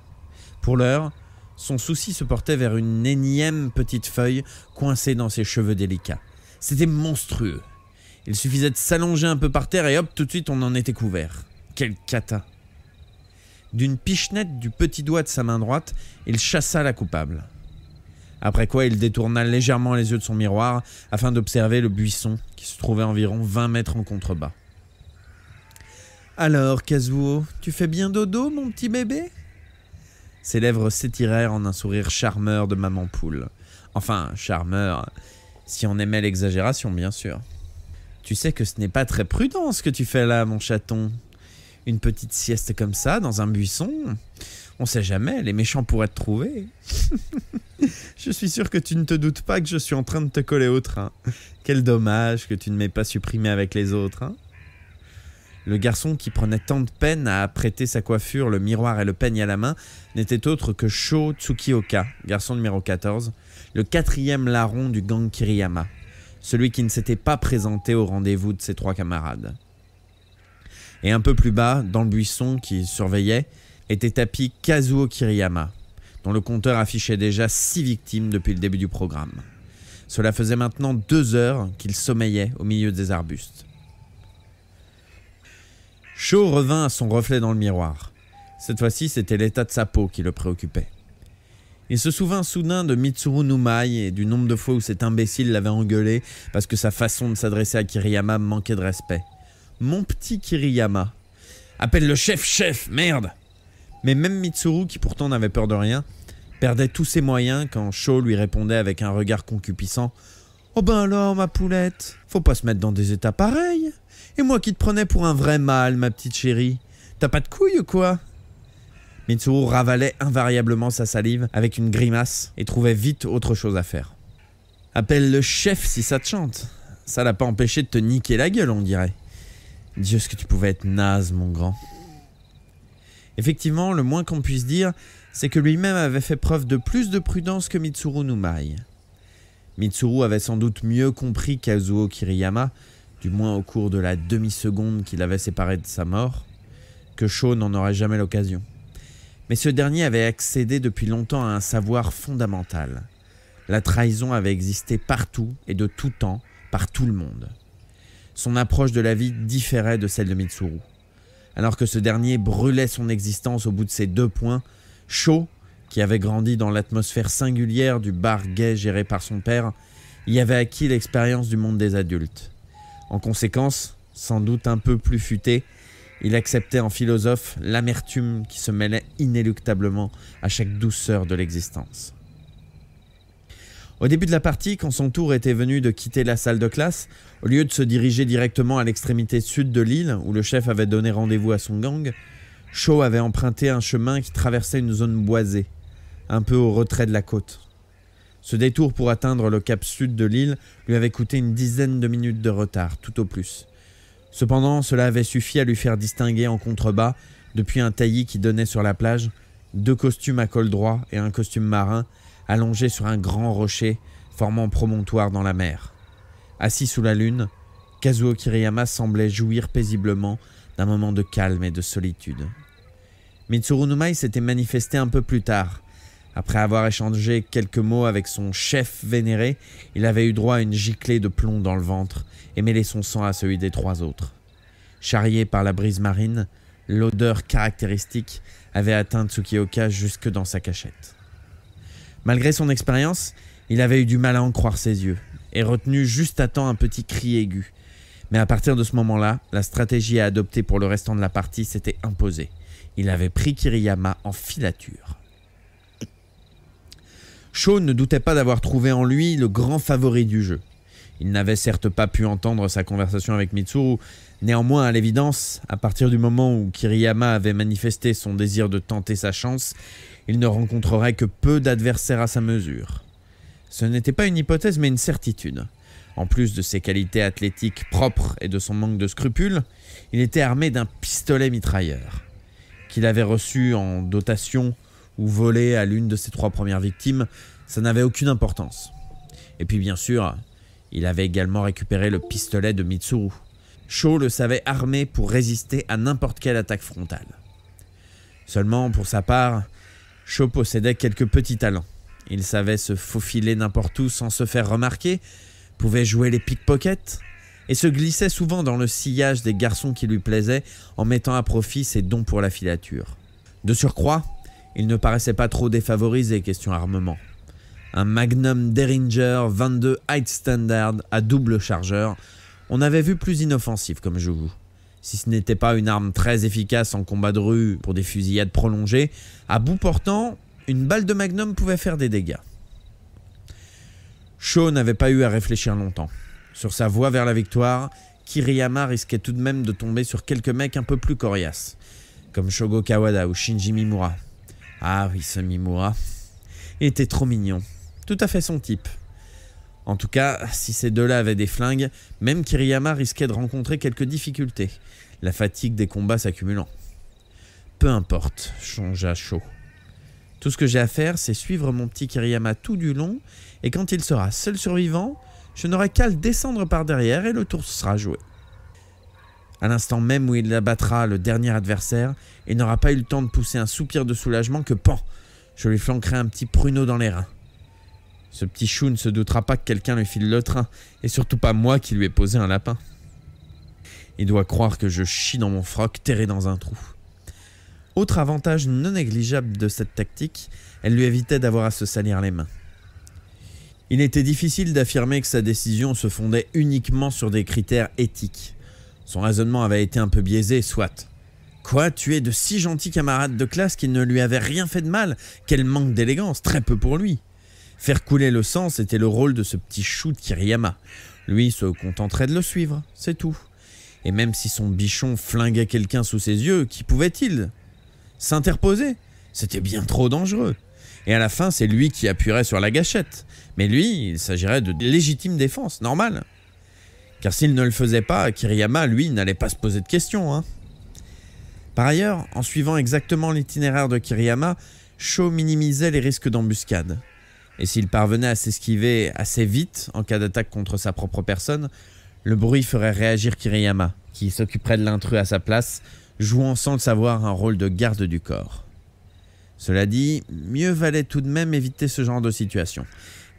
Pour l'heure, son souci se portait vers une énième petite feuille coincée dans ses cheveux délicats. C'était monstrueux. Il suffisait de s'allonger un peu par terre et hop, tout de suite on en était couvert. Quel cata D'une pichenette du petit doigt de sa main droite, il chassa la coupable. Après quoi, il détourna légèrement les yeux de son miroir afin d'observer le buisson qui se trouvait environ 20 mètres en contrebas. Alors, Kazuo, tu fais bien dodo, mon petit bébé Ses lèvres s'étirèrent en un sourire charmeur de maman poule. Enfin, charmeur, si on aimait l'exagération, bien sûr. Tu sais que ce n'est pas très prudent ce que tu fais là, mon chaton. Une petite sieste comme ça, dans un buisson On sait jamais, les méchants pourraient te trouver. je suis sûr que tu ne te doutes pas que je suis en train de te coller au train. Quel dommage que tu ne m'aies pas supprimé avec les autres, hein le garçon qui prenait tant de peine à apprêter sa coiffure, le miroir et le peigne à la main n'était autre que Sho Tsukioka, garçon numéro 14, le quatrième larron du gang Kiriyama, celui qui ne s'était pas présenté au rendez-vous de ses trois camarades. Et un peu plus bas, dans le buisson qui surveillait, était tapi Kazuo Kiriyama, dont le compteur affichait déjà six victimes depuis le début du programme. Cela faisait maintenant deux heures qu'il sommeillait au milieu des arbustes. Sho revint à son reflet dans le miroir. Cette fois-ci, c'était l'état de sa peau qui le préoccupait. Il se souvint soudain de Mitsuru Numai et du nombre de fois où cet imbécile l'avait engueulé parce que sa façon de s'adresser à Kiriyama manquait de respect. Mon petit Kiriyama. Appelle le chef-chef, merde Mais même Mitsuru, qui pourtant n'avait peur de rien, perdait tous ses moyens quand Sho lui répondait avec un regard concupissant Oh ben alors, ma poulette, faut pas se mettre dans des états pareils et moi qui te prenais pour un vrai mâle, ma petite chérie. T'as pas de couilles ou quoi Mitsuru ravalait invariablement sa salive avec une grimace et trouvait vite autre chose à faire. Appelle le chef si ça te chante. Ça l'a pas empêché de te niquer la gueule, on dirait. Dieu, ce que tu pouvais être naze, mon grand. Effectivement, le moins qu'on puisse dire, c'est que lui-même avait fait preuve de plus de prudence que Mitsuru Numai. Mitsuru avait sans doute mieux compris Kazuo Kiriyama du moins au cours de la demi-seconde qui l'avait séparé de sa mort, que Sho n'en aurait jamais l'occasion. Mais ce dernier avait accédé depuis longtemps à un savoir fondamental. La trahison avait existé partout et de tout temps, par tout le monde. Son approche de la vie différait de celle de Mitsuru. Alors que ce dernier brûlait son existence au bout de ses deux points, Sho, qui avait grandi dans l'atmosphère singulière du bar gay géré par son père, y avait acquis l'expérience du monde des adultes. En conséquence, sans doute un peu plus futé, il acceptait en philosophe l'amertume qui se mêlait inéluctablement à chaque douceur de l'existence. Au début de la partie, quand son tour était venu de quitter la salle de classe, au lieu de se diriger directement à l'extrémité sud de l'île où le chef avait donné rendez-vous à son gang, Shaw avait emprunté un chemin qui traversait une zone boisée, un peu au retrait de la côte. Ce détour pour atteindre le cap sud de l'île lui avait coûté une dizaine de minutes de retard, tout au plus. Cependant, cela avait suffi à lui faire distinguer en contrebas, depuis un taillis qui donnait sur la plage, deux costumes à col droit et un costume marin allongés sur un grand rocher formant promontoire dans la mer. Assis sous la lune, Kazuo Kiriyama semblait jouir paisiblement d'un moment de calme et de solitude. Mitsurunumai s'était manifesté un peu plus tard, après avoir échangé quelques mots avec son chef vénéré, il avait eu droit à une giclée de plomb dans le ventre et mêlé son sang à celui des trois autres. Charrié par la brise marine, l'odeur caractéristique avait atteint Tsukioka jusque dans sa cachette. Malgré son expérience, il avait eu du mal à en croire ses yeux et retenu juste à temps un petit cri aigu. Mais à partir de ce moment-là, la stratégie à adopter pour le restant de la partie s'était imposée. Il avait pris Kiriyama en filature. Sho ne doutait pas d'avoir trouvé en lui le grand favori du jeu. Il n'avait certes pas pu entendre sa conversation avec Mitsuru, néanmoins, à l'évidence, à partir du moment où Kiriyama avait manifesté son désir de tenter sa chance, il ne rencontrerait que peu d'adversaires à sa mesure. Ce n'était pas une hypothèse mais une certitude. En plus de ses qualités athlétiques propres et de son manque de scrupules, il était armé d'un pistolet mitrailleur, qu'il avait reçu en dotation ou à l'une de ses trois premières victimes, ça n'avait aucune importance. Et puis bien sûr, il avait également récupéré le pistolet de Mitsuru. Sho le savait armé pour résister à n'importe quelle attaque frontale. Seulement, pour sa part, Sho possédait quelques petits talents. Il savait se faufiler n'importe où sans se faire remarquer, pouvait jouer les pickpockets, et se glissait souvent dans le sillage des garçons qui lui plaisaient en mettant à profit ses dons pour la filature. De surcroît, il ne paraissait pas trop défavorisé question armement. Un Magnum Derringer 22 Height Standard à double chargeur, on avait vu plus inoffensif comme je vous. Si ce n'était pas une arme très efficace en combat de rue pour des fusillades prolongées, à bout portant, une balle de Magnum pouvait faire des dégâts. Shaw n'avait pas eu à réfléchir longtemps. Sur sa voie vers la victoire, Kiriyama risquait tout de même de tomber sur quelques mecs un peu plus coriaces, comme Shogo Kawada ou Shinji Mimura, ah oui, ce Mimura. Il était trop mignon. Tout à fait son type. En tout cas, si ces deux-là avaient des flingues, même Kiriyama risquait de rencontrer quelques difficultés, la fatigue des combats s'accumulant. Peu importe, changea chaud. Tout ce que j'ai à faire, c'est suivre mon petit Kiriyama tout du long, et quand il sera seul survivant, je n'aurai qu'à le descendre par derrière et le tour sera joué. À l'instant même où il abattra le dernier adversaire, il n'aura pas eu le temps de pousser un soupir de soulagement que pan Je lui flanquerai un petit pruneau dans les reins. Ce petit chou ne se doutera pas que quelqu'un lui file le train, et surtout pas moi qui lui ai posé un lapin. Il doit croire que je chie dans mon froc terré dans un trou. Autre avantage non négligeable de cette tactique, elle lui évitait d'avoir à se salir les mains. Il était difficile d'affirmer que sa décision se fondait uniquement sur des critères éthiques. Son raisonnement avait été un peu biaisé, soit. Quoi, tuer de si gentils camarades de classe qui ne lui avaient rien fait de mal Quel manque d'élégance, très peu pour lui. Faire couler le sang, c'était le rôle de ce petit chou de Kiriyama. Lui se contenterait de le suivre, c'est tout. Et même si son bichon flinguait quelqu'un sous ses yeux, qui pouvait-il S'interposer C'était bien trop dangereux. Et à la fin, c'est lui qui appuierait sur la gâchette. Mais lui, il s'agirait de légitime défense, normal. Car s'il ne le faisait pas, Kiriyama, lui, n'allait pas se poser de questions. Hein. Par ailleurs, en suivant exactement l'itinéraire de Kiriyama, Sho minimisait les risques d'embuscade. Et s'il parvenait à s'esquiver assez vite en cas d'attaque contre sa propre personne, le bruit ferait réagir Kiriyama, qui s'occuperait de l'intrus à sa place, jouant sans le savoir un rôle de garde du corps. Cela dit, mieux valait tout de même éviter ce genre de situation,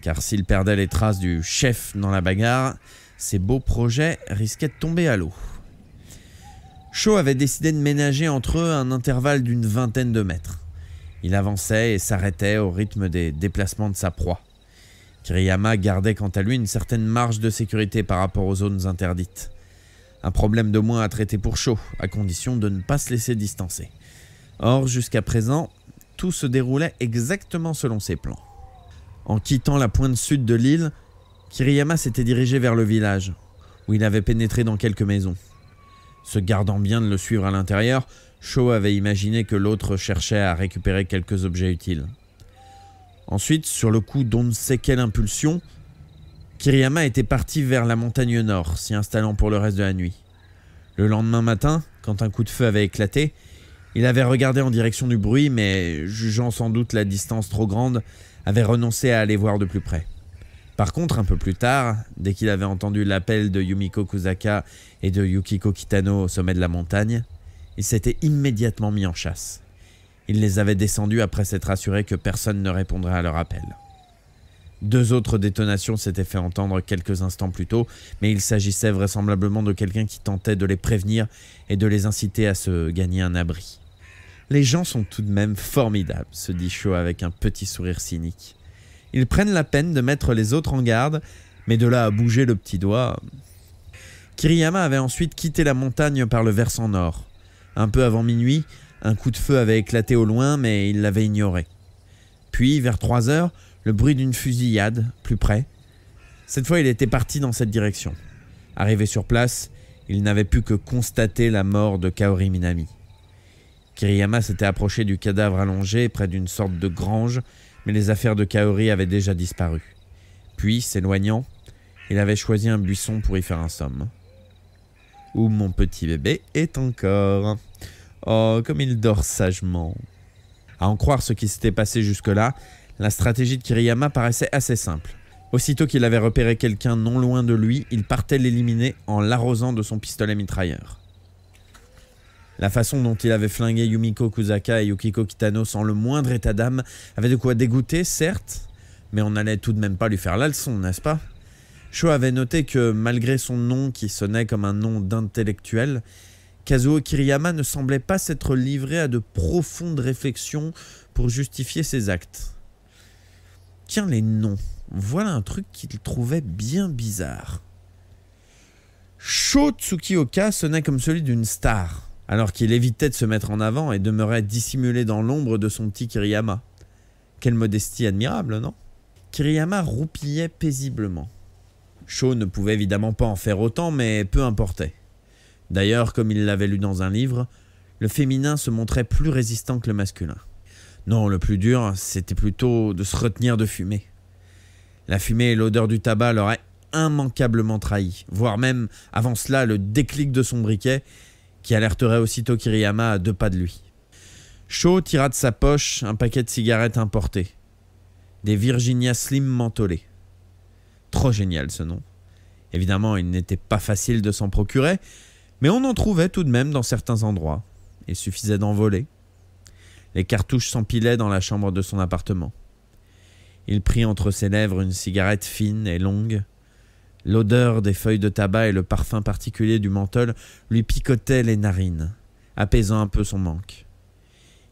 car s'il perdait les traces du chef dans la bagarre, ces beaux projets risquaient de tomber à l'eau. Shaw avait décidé de ménager entre eux un intervalle d'une vingtaine de mètres. Il avançait et s'arrêtait au rythme des déplacements de sa proie. Kiriyama gardait quant à lui une certaine marge de sécurité par rapport aux zones interdites. Un problème de moins à traiter pour Shaw, à condition de ne pas se laisser distancer. Or, jusqu'à présent, tout se déroulait exactement selon ses plans. En quittant la pointe sud de l'île, Kiriyama s'était dirigé vers le village, où il avait pénétré dans quelques maisons. Se gardant bien de le suivre à l'intérieur, Sho avait imaginé que l'autre cherchait à récupérer quelques objets utiles. Ensuite, sur le coup d'on ne sait quelle impulsion, Kiriyama était parti vers la montagne nord, s'y installant pour le reste de la nuit. Le lendemain matin, quand un coup de feu avait éclaté, il avait regardé en direction du bruit, mais jugeant sans doute la distance trop grande, avait renoncé à aller voir de plus près. Par contre, un peu plus tard, dès qu'il avait entendu l'appel de Yumiko Kusaka et de Yukiko Kitano au sommet de la montagne, il s'était immédiatement mis en chasse. Il les avait descendus après s'être assuré que personne ne répondrait à leur appel. Deux autres détonations s'étaient fait entendre quelques instants plus tôt, mais il s'agissait vraisemblablement de quelqu'un qui tentait de les prévenir et de les inciter à se gagner un abri. Les gens sont tout de même formidables, se dit Sho avec un petit sourire cynique. Ils prennent la peine de mettre les autres en garde, mais de là à bouger le petit doigt. Kiriyama avait ensuite quitté la montagne par le versant nord. Un peu avant minuit, un coup de feu avait éclaté au loin, mais il l'avait ignoré. Puis, vers 3 heures, le bruit d'une fusillade, plus près. Cette fois, il était parti dans cette direction. Arrivé sur place, il n'avait pu que constater la mort de Kaori Minami. Kiriyama s'était approché du cadavre allongé près d'une sorte de grange mais les affaires de Kaori avaient déjà disparu. Puis, s'éloignant, il avait choisi un buisson pour y faire un somme. Où mon petit bébé est encore. Oh, comme il dort sagement. À en croire ce qui s'était passé jusque-là, la stratégie de Kiriyama paraissait assez simple. Aussitôt qu'il avait repéré quelqu'un non loin de lui, il partait l'éliminer en l'arrosant de son pistolet mitrailleur. La façon dont il avait flingué Yumiko Kusaka et Yukiko Kitano sans le moindre état d'âme avait de quoi dégoûter, certes, mais on n'allait tout de même pas lui faire la leçon, n'est-ce pas Sho avait noté que, malgré son nom qui sonnait comme un nom d'intellectuel, Kazuo Kiriyama ne semblait pas s'être livré à de profondes réflexions pour justifier ses actes. Tiens, les noms. Voilà un truc qu'il trouvait bien bizarre. Sho Tsukioka sonnait comme celui d'une star alors qu'il évitait de se mettre en avant et demeurait dissimulé dans l'ombre de son petit Kiriyama. Quelle modestie admirable, non Kiriyama roupillait paisiblement. Shaw ne pouvait évidemment pas en faire autant, mais peu importait. D'ailleurs, comme il l'avait lu dans un livre, le féminin se montrait plus résistant que le masculin. Non, le plus dur, c'était plutôt de se retenir de fumer. La fumée et l'odeur du tabac l'auraient immanquablement trahi, voire même, avant cela, le déclic de son briquet, qui alerterait aussitôt Kiriyama à deux pas de lui. Shaw tira de sa poche un paquet de cigarettes importées. Des Virginia Slim mentholées. Trop génial ce nom. Évidemment, il n'était pas facile de s'en procurer, mais on en trouvait tout de même dans certains endroits. Il suffisait d'en voler. Les cartouches s'empilaient dans la chambre de son appartement. Il prit entre ses lèvres une cigarette fine et longue, L'odeur des feuilles de tabac et le parfum particulier du menthol lui picotaient les narines, apaisant un peu son manque.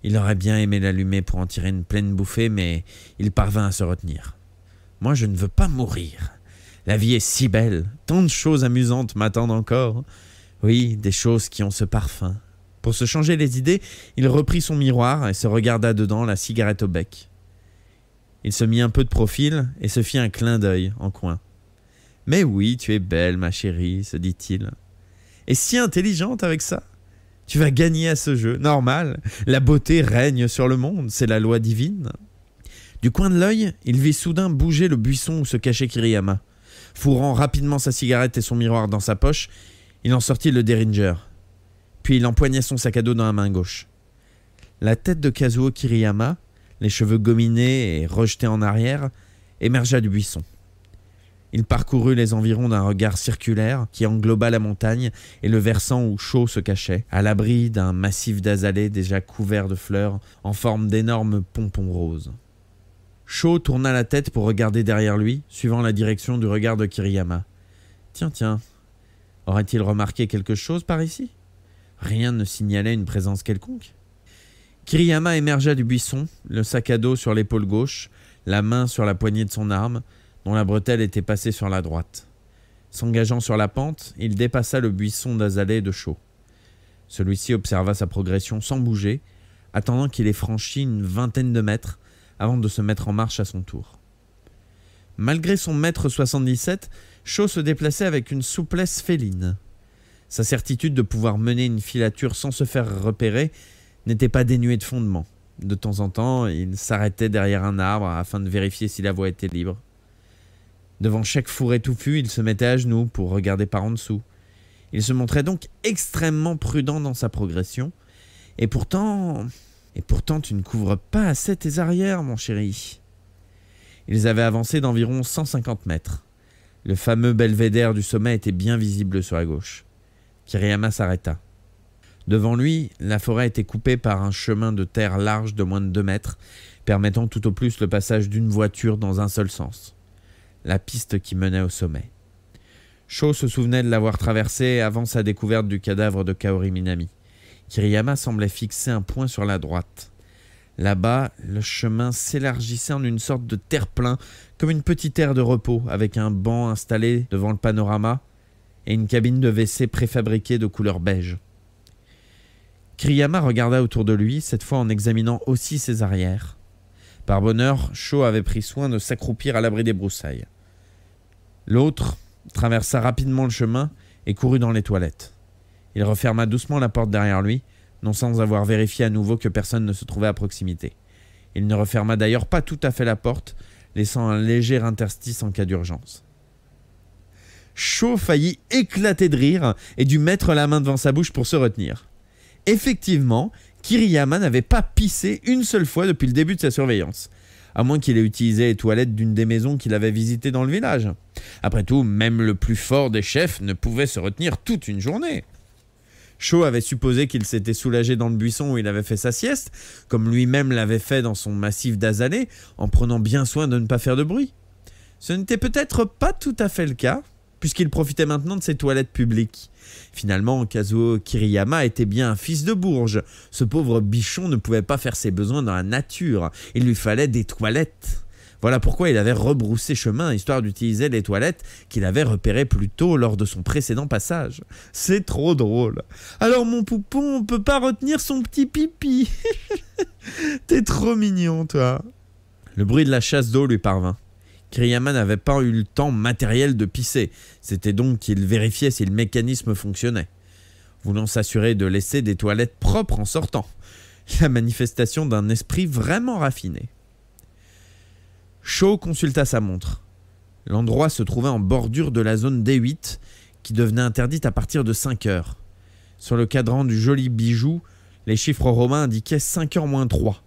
Il aurait bien aimé l'allumer pour en tirer une pleine bouffée, mais il parvint à se retenir. Moi, je ne veux pas mourir. La vie est si belle, tant de choses amusantes m'attendent encore. Oui, des choses qui ont ce parfum. Pour se changer les idées, il reprit son miroir et se regarda dedans, la cigarette au bec. Il se mit un peu de profil et se fit un clin d'œil en coin. Mais oui, tu es belle, ma chérie, se dit-il. Et si intelligente avec ça Tu vas gagner à ce jeu. Normal, la beauté règne sur le monde, c'est la loi divine. Du coin de l'œil, il vit soudain bouger le buisson où se cachait Kiriyama. Fourrant rapidement sa cigarette et son miroir dans sa poche, il en sortit le Derringer. Puis il empoigna son sac à dos dans la main gauche. La tête de Kazuo Kiriyama, les cheveux gominés et rejetés en arrière, émergea du buisson. Il parcourut les environs d'un regard circulaire qui engloba la montagne et le versant où chaud se cachait, à l'abri d'un massif d'azalées déjà couvert de fleurs en forme d'énormes pompons roses. Sho tourna la tête pour regarder derrière lui, suivant la direction du regard de Kiriyama. Tiens, tiens, aurait-il remarqué quelque chose par ici Rien ne signalait une présence quelconque. Kiriyama émergea du buisson, le sac à dos sur l'épaule gauche, la main sur la poignée de son arme, la bretelle était passée sur la droite. S'engageant sur la pente, il dépassa le buisson d'azalée de chaux. Celui-ci observa sa progression sans bouger, attendant qu'il ait franchi une vingtaine de mètres avant de se mettre en marche à son tour. Malgré son mètre 77, Shaw se déplaçait avec une souplesse féline. Sa certitude de pouvoir mener une filature sans se faire repérer n'était pas dénuée de fondement. De temps en temps, il s'arrêtait derrière un arbre afin de vérifier si la voie était libre. Devant chaque fourré touffu, il se mettait à genoux pour regarder par en dessous. Il se montrait donc extrêmement prudent dans sa progression. Et pourtant... Et pourtant, tu ne couvres pas assez tes arrières, mon chéri. Ils avaient avancé d'environ 150 mètres. Le fameux belvédère du sommet était bien visible sur la gauche. Kiriyama s'arrêta. Devant lui, la forêt était coupée par un chemin de terre large de moins de 2 mètres, permettant tout au plus le passage d'une voiture dans un seul sens la piste qui menait au sommet. Sho se souvenait de l'avoir traversée avant sa découverte du cadavre de Kaori Minami. Kiriyama semblait fixer un point sur la droite. Là-bas, le chemin s'élargissait en une sorte de terre-plein, comme une petite aire de repos, avec un banc installé devant le panorama et une cabine de WC préfabriquée de couleur beige. Kiriyama regarda autour de lui, cette fois en examinant aussi ses arrières. Par bonheur, Shaw avait pris soin de s'accroupir à l'abri des broussailles. L'autre traversa rapidement le chemin et courut dans les toilettes. Il referma doucement la porte derrière lui, non sans avoir vérifié à nouveau que personne ne se trouvait à proximité. Il ne referma d'ailleurs pas tout à fait la porte, laissant un léger interstice en cas d'urgence. Shaw faillit éclater de rire et dut mettre la main devant sa bouche pour se retenir. Effectivement, Kiriyama n'avait pas pissé une seule fois depuis le début de sa surveillance. À moins qu'il ait utilisé les toilettes d'une des maisons qu'il avait visitées dans le village. Après tout, même le plus fort des chefs ne pouvait se retenir toute une journée. Cho avait supposé qu'il s'était soulagé dans le buisson où il avait fait sa sieste, comme lui-même l'avait fait dans son massif d'azalée, en prenant bien soin de ne pas faire de bruit. Ce n'était peut-être pas tout à fait le cas, puisqu'il profitait maintenant de ses toilettes publiques. Finalement, Kazuo Kiriyama était bien un fils de bourge. Ce pauvre bichon ne pouvait pas faire ses besoins dans la nature, il lui fallait des toilettes. Voilà pourquoi il avait rebroussé chemin, histoire d'utiliser les toilettes qu'il avait repérées plus tôt lors de son précédent passage. C'est trop drôle. Alors mon poupon, on peut pas retenir son petit pipi. T'es trop mignon, toi. Le bruit de la chasse d'eau lui parvint. Kriyama n'avait pas eu le temps matériel de pisser. C'était donc qu'il vérifiait si le mécanisme fonctionnait. Voulant s'assurer de laisser des toilettes propres en sortant. La manifestation d'un esprit vraiment raffiné. Shaw consulta sa montre. L'endroit se trouvait en bordure de la zone D8, qui devenait interdite à partir de 5 heures. Sur le cadran du joli bijou, les chiffres romains indiquaient 5 heures moins 3.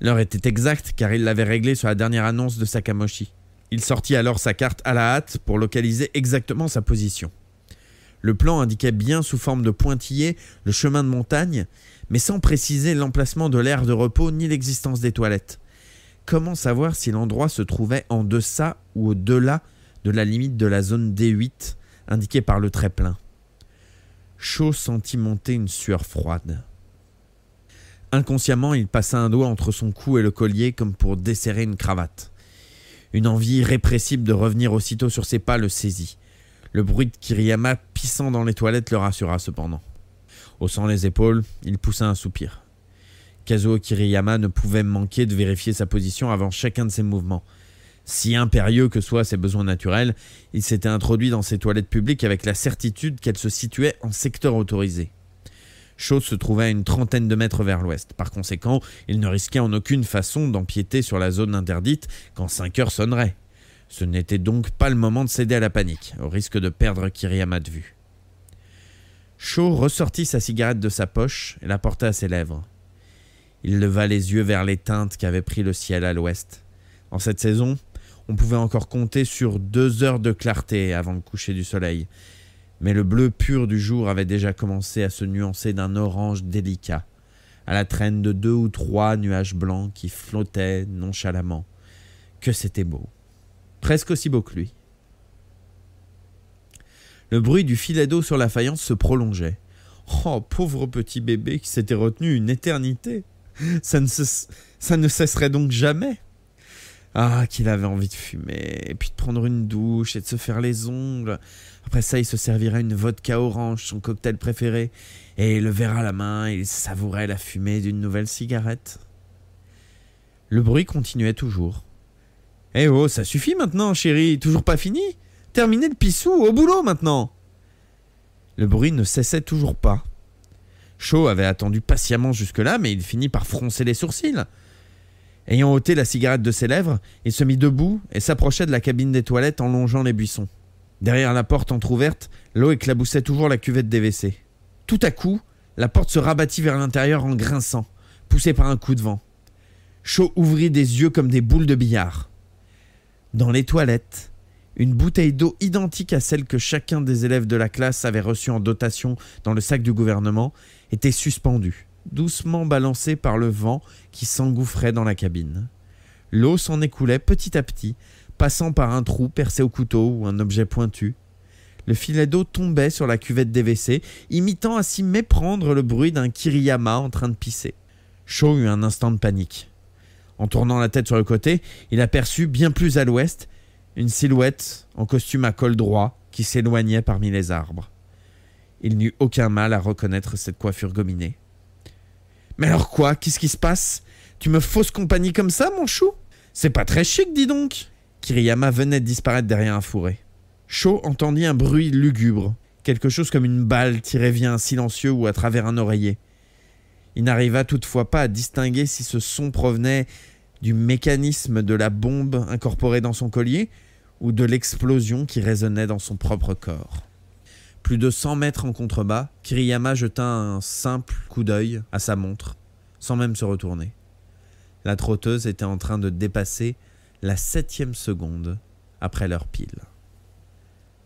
L'heure était exacte car il l'avait réglé sur la dernière annonce de Sakamoshi. Il sortit alors sa carte à la hâte pour localiser exactement sa position. Le plan indiquait bien sous forme de pointillé le chemin de montagne, mais sans préciser l'emplacement de l'aire de repos ni l'existence des toilettes. Comment savoir si l'endroit se trouvait en deçà ou au-delà de la limite de la zone D8 indiquée par le trait plein Shaw sentit monter une sueur froide. Inconsciemment, il passa un doigt entre son cou et le collier comme pour desserrer une cravate. Une envie irrépressible de revenir aussitôt sur ses pas le saisit. Le bruit de Kiriyama pissant dans les toilettes le rassura cependant. Haussant les épaules, il poussa un soupir. Kazuo Kiriyama ne pouvait manquer de vérifier sa position avant chacun de ses mouvements. Si impérieux que soient ses besoins naturels, il s'était introduit dans ces toilettes publiques avec la certitude qu'elles se situaient en secteur autorisé. Chaud se trouvait à une trentaine de mètres vers l'ouest. Par conséquent, il ne risquait en aucune façon d'empiéter sur la zone interdite quand cinq heures sonneraient. Ce n'était donc pas le moment de céder à la panique, au risque de perdre Kiriyama de vue. Shaw ressortit sa cigarette de sa poche et la porta à ses lèvres. Il leva les yeux vers les teintes qu'avait pris le ciel à l'ouest. En cette saison, on pouvait encore compter sur deux heures de clarté avant le coucher du soleil, mais le bleu pur du jour avait déjà commencé à se nuancer d'un orange délicat, à la traîne de deux ou trois nuages blancs qui flottaient nonchalamment. Que c'était beau. Presque aussi beau que lui. Le bruit du filet d'eau sur la faïence se prolongeait. Oh, pauvre petit bébé qui s'était retenu une éternité. Ça ne, ça ne cesserait donc jamais. Ah, qu'il avait envie de fumer, et puis de prendre une douche, et de se faire les ongles. Après ça, il se servirait une vodka orange, son cocktail préféré, et le verra à la main, il savourait la fumée d'une nouvelle cigarette. Le bruit continuait toujours. Eh oh, ça suffit maintenant, chérie, toujours pas fini Terminé le pissou, au boulot maintenant Le bruit ne cessait toujours pas. Shaw avait attendu patiemment jusque-là, mais il finit par froncer les sourcils. Ayant ôté la cigarette de ses lèvres, il se mit debout et s'approchait de la cabine des toilettes en longeant les buissons. Derrière la porte entr'ouverte, l'eau éclaboussait toujours la cuvette des WC. Tout à coup, la porte se rabattit vers l'intérieur en grinçant, poussée par un coup de vent. Shaw ouvrit des yeux comme des boules de billard. Dans les toilettes, une bouteille d'eau identique à celle que chacun des élèves de la classe avait reçue en dotation dans le sac du gouvernement était suspendue doucement balancé par le vent qui s'engouffrait dans la cabine. L'eau s'en écoulait petit à petit, passant par un trou percé au couteau ou un objet pointu. Le filet d'eau tombait sur la cuvette des WC, imitant à s'y méprendre le bruit d'un Kiriyama en train de pisser. Shaw eut un instant de panique. En tournant la tête sur le côté, il aperçut, bien plus à l'ouest, une silhouette en costume à col droit qui s'éloignait parmi les arbres. Il n'eut aucun mal à reconnaître cette coiffure gominée. Mais alors quoi Qu'est-ce qui se passe Tu me fausses compagnie comme ça, mon chou C'est pas très chic, dis donc Kiriyama venait de disparaître derrière un fourré. Cho entendit un bruit lugubre, quelque chose comme une balle tirée via un silencieux ou à travers un oreiller. Il n'arriva toutefois pas à distinguer si ce son provenait du mécanisme de la bombe incorporée dans son collier ou de l'explosion qui résonnait dans son propre corps. Plus de 100 mètres en contrebas, Kiriyama jeta un simple coup d'œil à sa montre, sans même se retourner. La trotteuse était en train de dépasser la septième seconde après leur pile.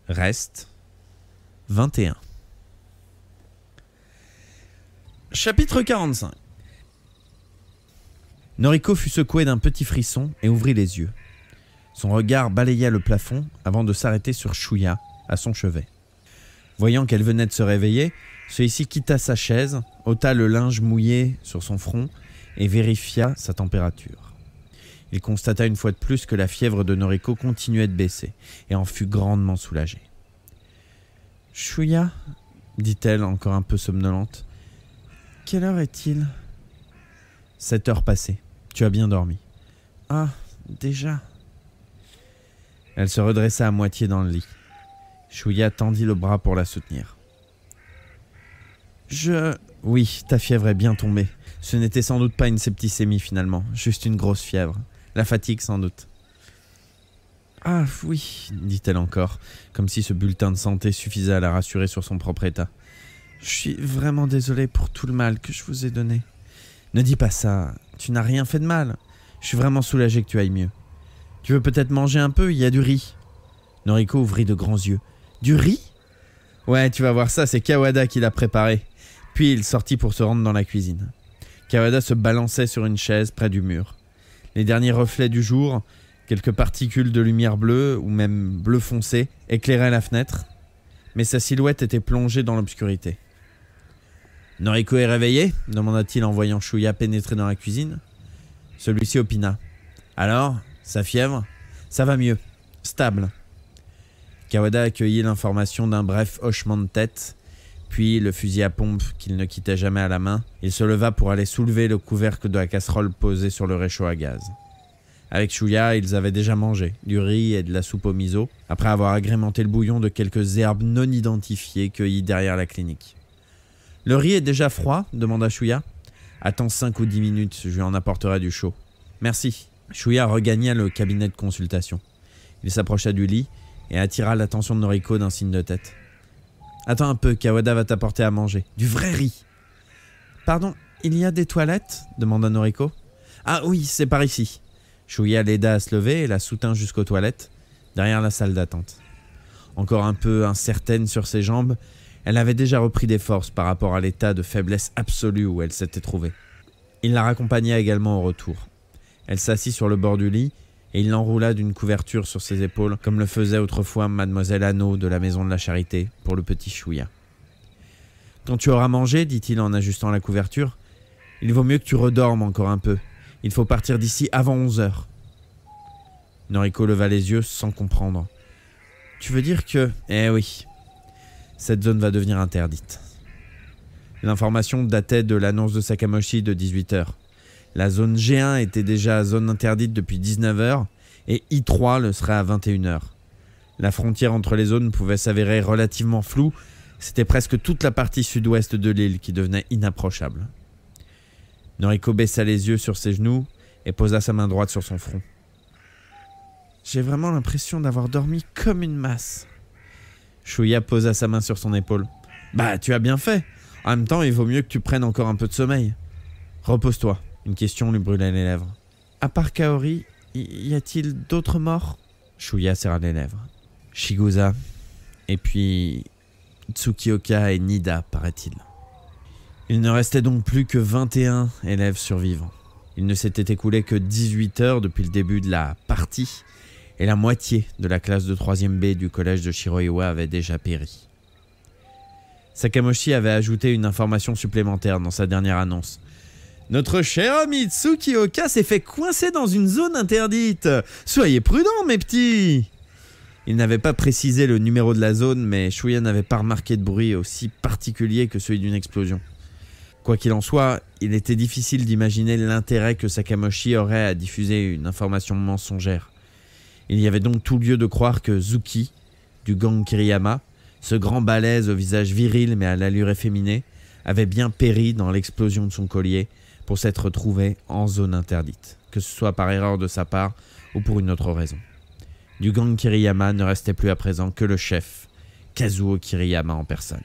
Reste 21. Chapitre 45 Noriko fut secouée d'un petit frisson et ouvrit les yeux. Son regard balaya le plafond avant de s'arrêter sur Shuya, à son chevet. Voyant qu'elle venait de se réveiller, celui-ci quitta sa chaise, ôta le linge mouillé sur son front et vérifia sa température. Il constata une fois de plus que la fièvre de Noriko continuait de baisser et en fut grandement soulagé. Chouya, dit-elle encore un peu somnolente, quelle heure est-il Sept heures passées. Tu as bien dormi. Ah, déjà. Elle se redressa à moitié dans le lit. Chouya tendit le bras pour la soutenir. Je... Oui, ta fièvre est bien tombée. Ce n'était sans doute pas une septicémie finalement, juste une grosse fièvre. La fatigue sans doute. Ah oui, dit-elle encore, comme si ce bulletin de santé suffisait à la rassurer sur son propre état. Je suis vraiment désolé pour tout le mal que je vous ai donné. Ne dis pas ça, tu n'as rien fait de mal. Je suis vraiment soulagé que tu ailles mieux. Tu veux peut-être manger un peu, il y a du riz. Noriko ouvrit de grands yeux, du riz Ouais, tu vas voir ça, c'est Kawada qui l'a préparé. Puis il sortit pour se rendre dans la cuisine. Kawada se balançait sur une chaise près du mur. Les derniers reflets du jour, quelques particules de lumière bleue ou même bleu foncé, éclairaient la fenêtre, mais sa silhouette était plongée dans l'obscurité. Noriko est réveillé demanda-t-il en voyant Shuya pénétrer dans la cuisine. Celui-ci opina. Alors, sa fièvre Ça va mieux. Stable. Kawada accueillit l'information d'un bref hochement de tête, puis le fusil à pompe qu'il ne quittait jamais à la main, il se leva pour aller soulever le couvercle de la casserole posée sur le réchaud à gaz. Avec Shuya, ils avaient déjà mangé du riz et de la soupe au miso, après avoir agrémenté le bouillon de quelques herbes non identifiées cueillies derrière la clinique. Le riz est déjà froid demanda Shuya. Attends 5 ou 10 minutes, je lui en apporterai du chaud. Merci. Shuya regagna le cabinet de consultation. Il s'approcha du lit et attira l'attention de Noriko d'un signe de tête. Attends un peu, Kawada va t'apporter à manger. Du vrai riz. Pardon, il y a des toilettes demanda Noriko. Ah oui, c'est par ici. Shuya l'aida à se lever et la soutint jusqu'aux toilettes, derrière la salle d'attente. Encore un peu incertaine sur ses jambes, elle avait déjà repris des forces par rapport à l'état de faiblesse absolue où elle s'était trouvée. Il la raccompagna également au retour. Elle s'assit sur le bord du lit et il l'enroula d'une couverture sur ses épaules, comme le faisait autrefois mademoiselle Anneau de la Maison de la Charité pour le petit chouya. Quand tu auras mangé, dit-il en ajustant la couverture, il vaut mieux que tu redormes encore un peu. Il faut partir d'ici avant 11 heures. Noriko leva les yeux sans comprendre. Tu veux dire que... Eh oui, cette zone va devenir interdite. L'information datait de l'annonce de Sakamoshi de 18 heures. La zone G1 était déjà zone interdite depuis 19h et I3 le serait à 21h. La frontière entre les zones pouvait s'avérer relativement floue, c'était presque toute la partie sud-ouest de l'île qui devenait inapprochable. Noriko baissa les yeux sur ses genoux et posa sa main droite sur son front. J'ai vraiment l'impression d'avoir dormi comme une masse. Shuya posa sa main sur son épaule. Bah, tu as bien fait. En même temps, il vaut mieux que tu prennes encore un peu de sommeil. Repose-toi. Une question lui brûlait les lèvres. À part Kaori, y a-t-il d'autres morts Shuya serra les lèvres. Shigusa. Et puis Tsukioka et Nida, paraît-il. Il ne restait donc plus que 21 élèves survivants. Il ne s'était écoulé que 18 heures depuis le début de la partie, et la moitié de la classe de 3e B du collège de Shiroiwa avait déjà péri. Sakamoshi avait ajouté une information supplémentaire dans sa dernière annonce, notre cher ami Tsukioka s'est fait coincer dans une zone interdite. Soyez prudents, mes petits. Il n'avait pas précisé le numéro de la zone, mais Shuya n'avait pas remarqué de bruit aussi particulier que celui d'une explosion. Quoi qu'il en soit, il était difficile d'imaginer l'intérêt que Sakamoshi aurait à diffuser une information mensongère. Il y avait donc tout lieu de croire que Zuki, du gang Kiriyama, ce grand balèze au visage viril mais à l'allure efféminée, avait bien péri dans l'explosion de son collier s'être trouvé en zone interdite, que ce soit par erreur de sa part ou pour une autre raison. Du gang Kiriyama ne restait plus à présent que le chef, Kazuo Kiriyama en personne.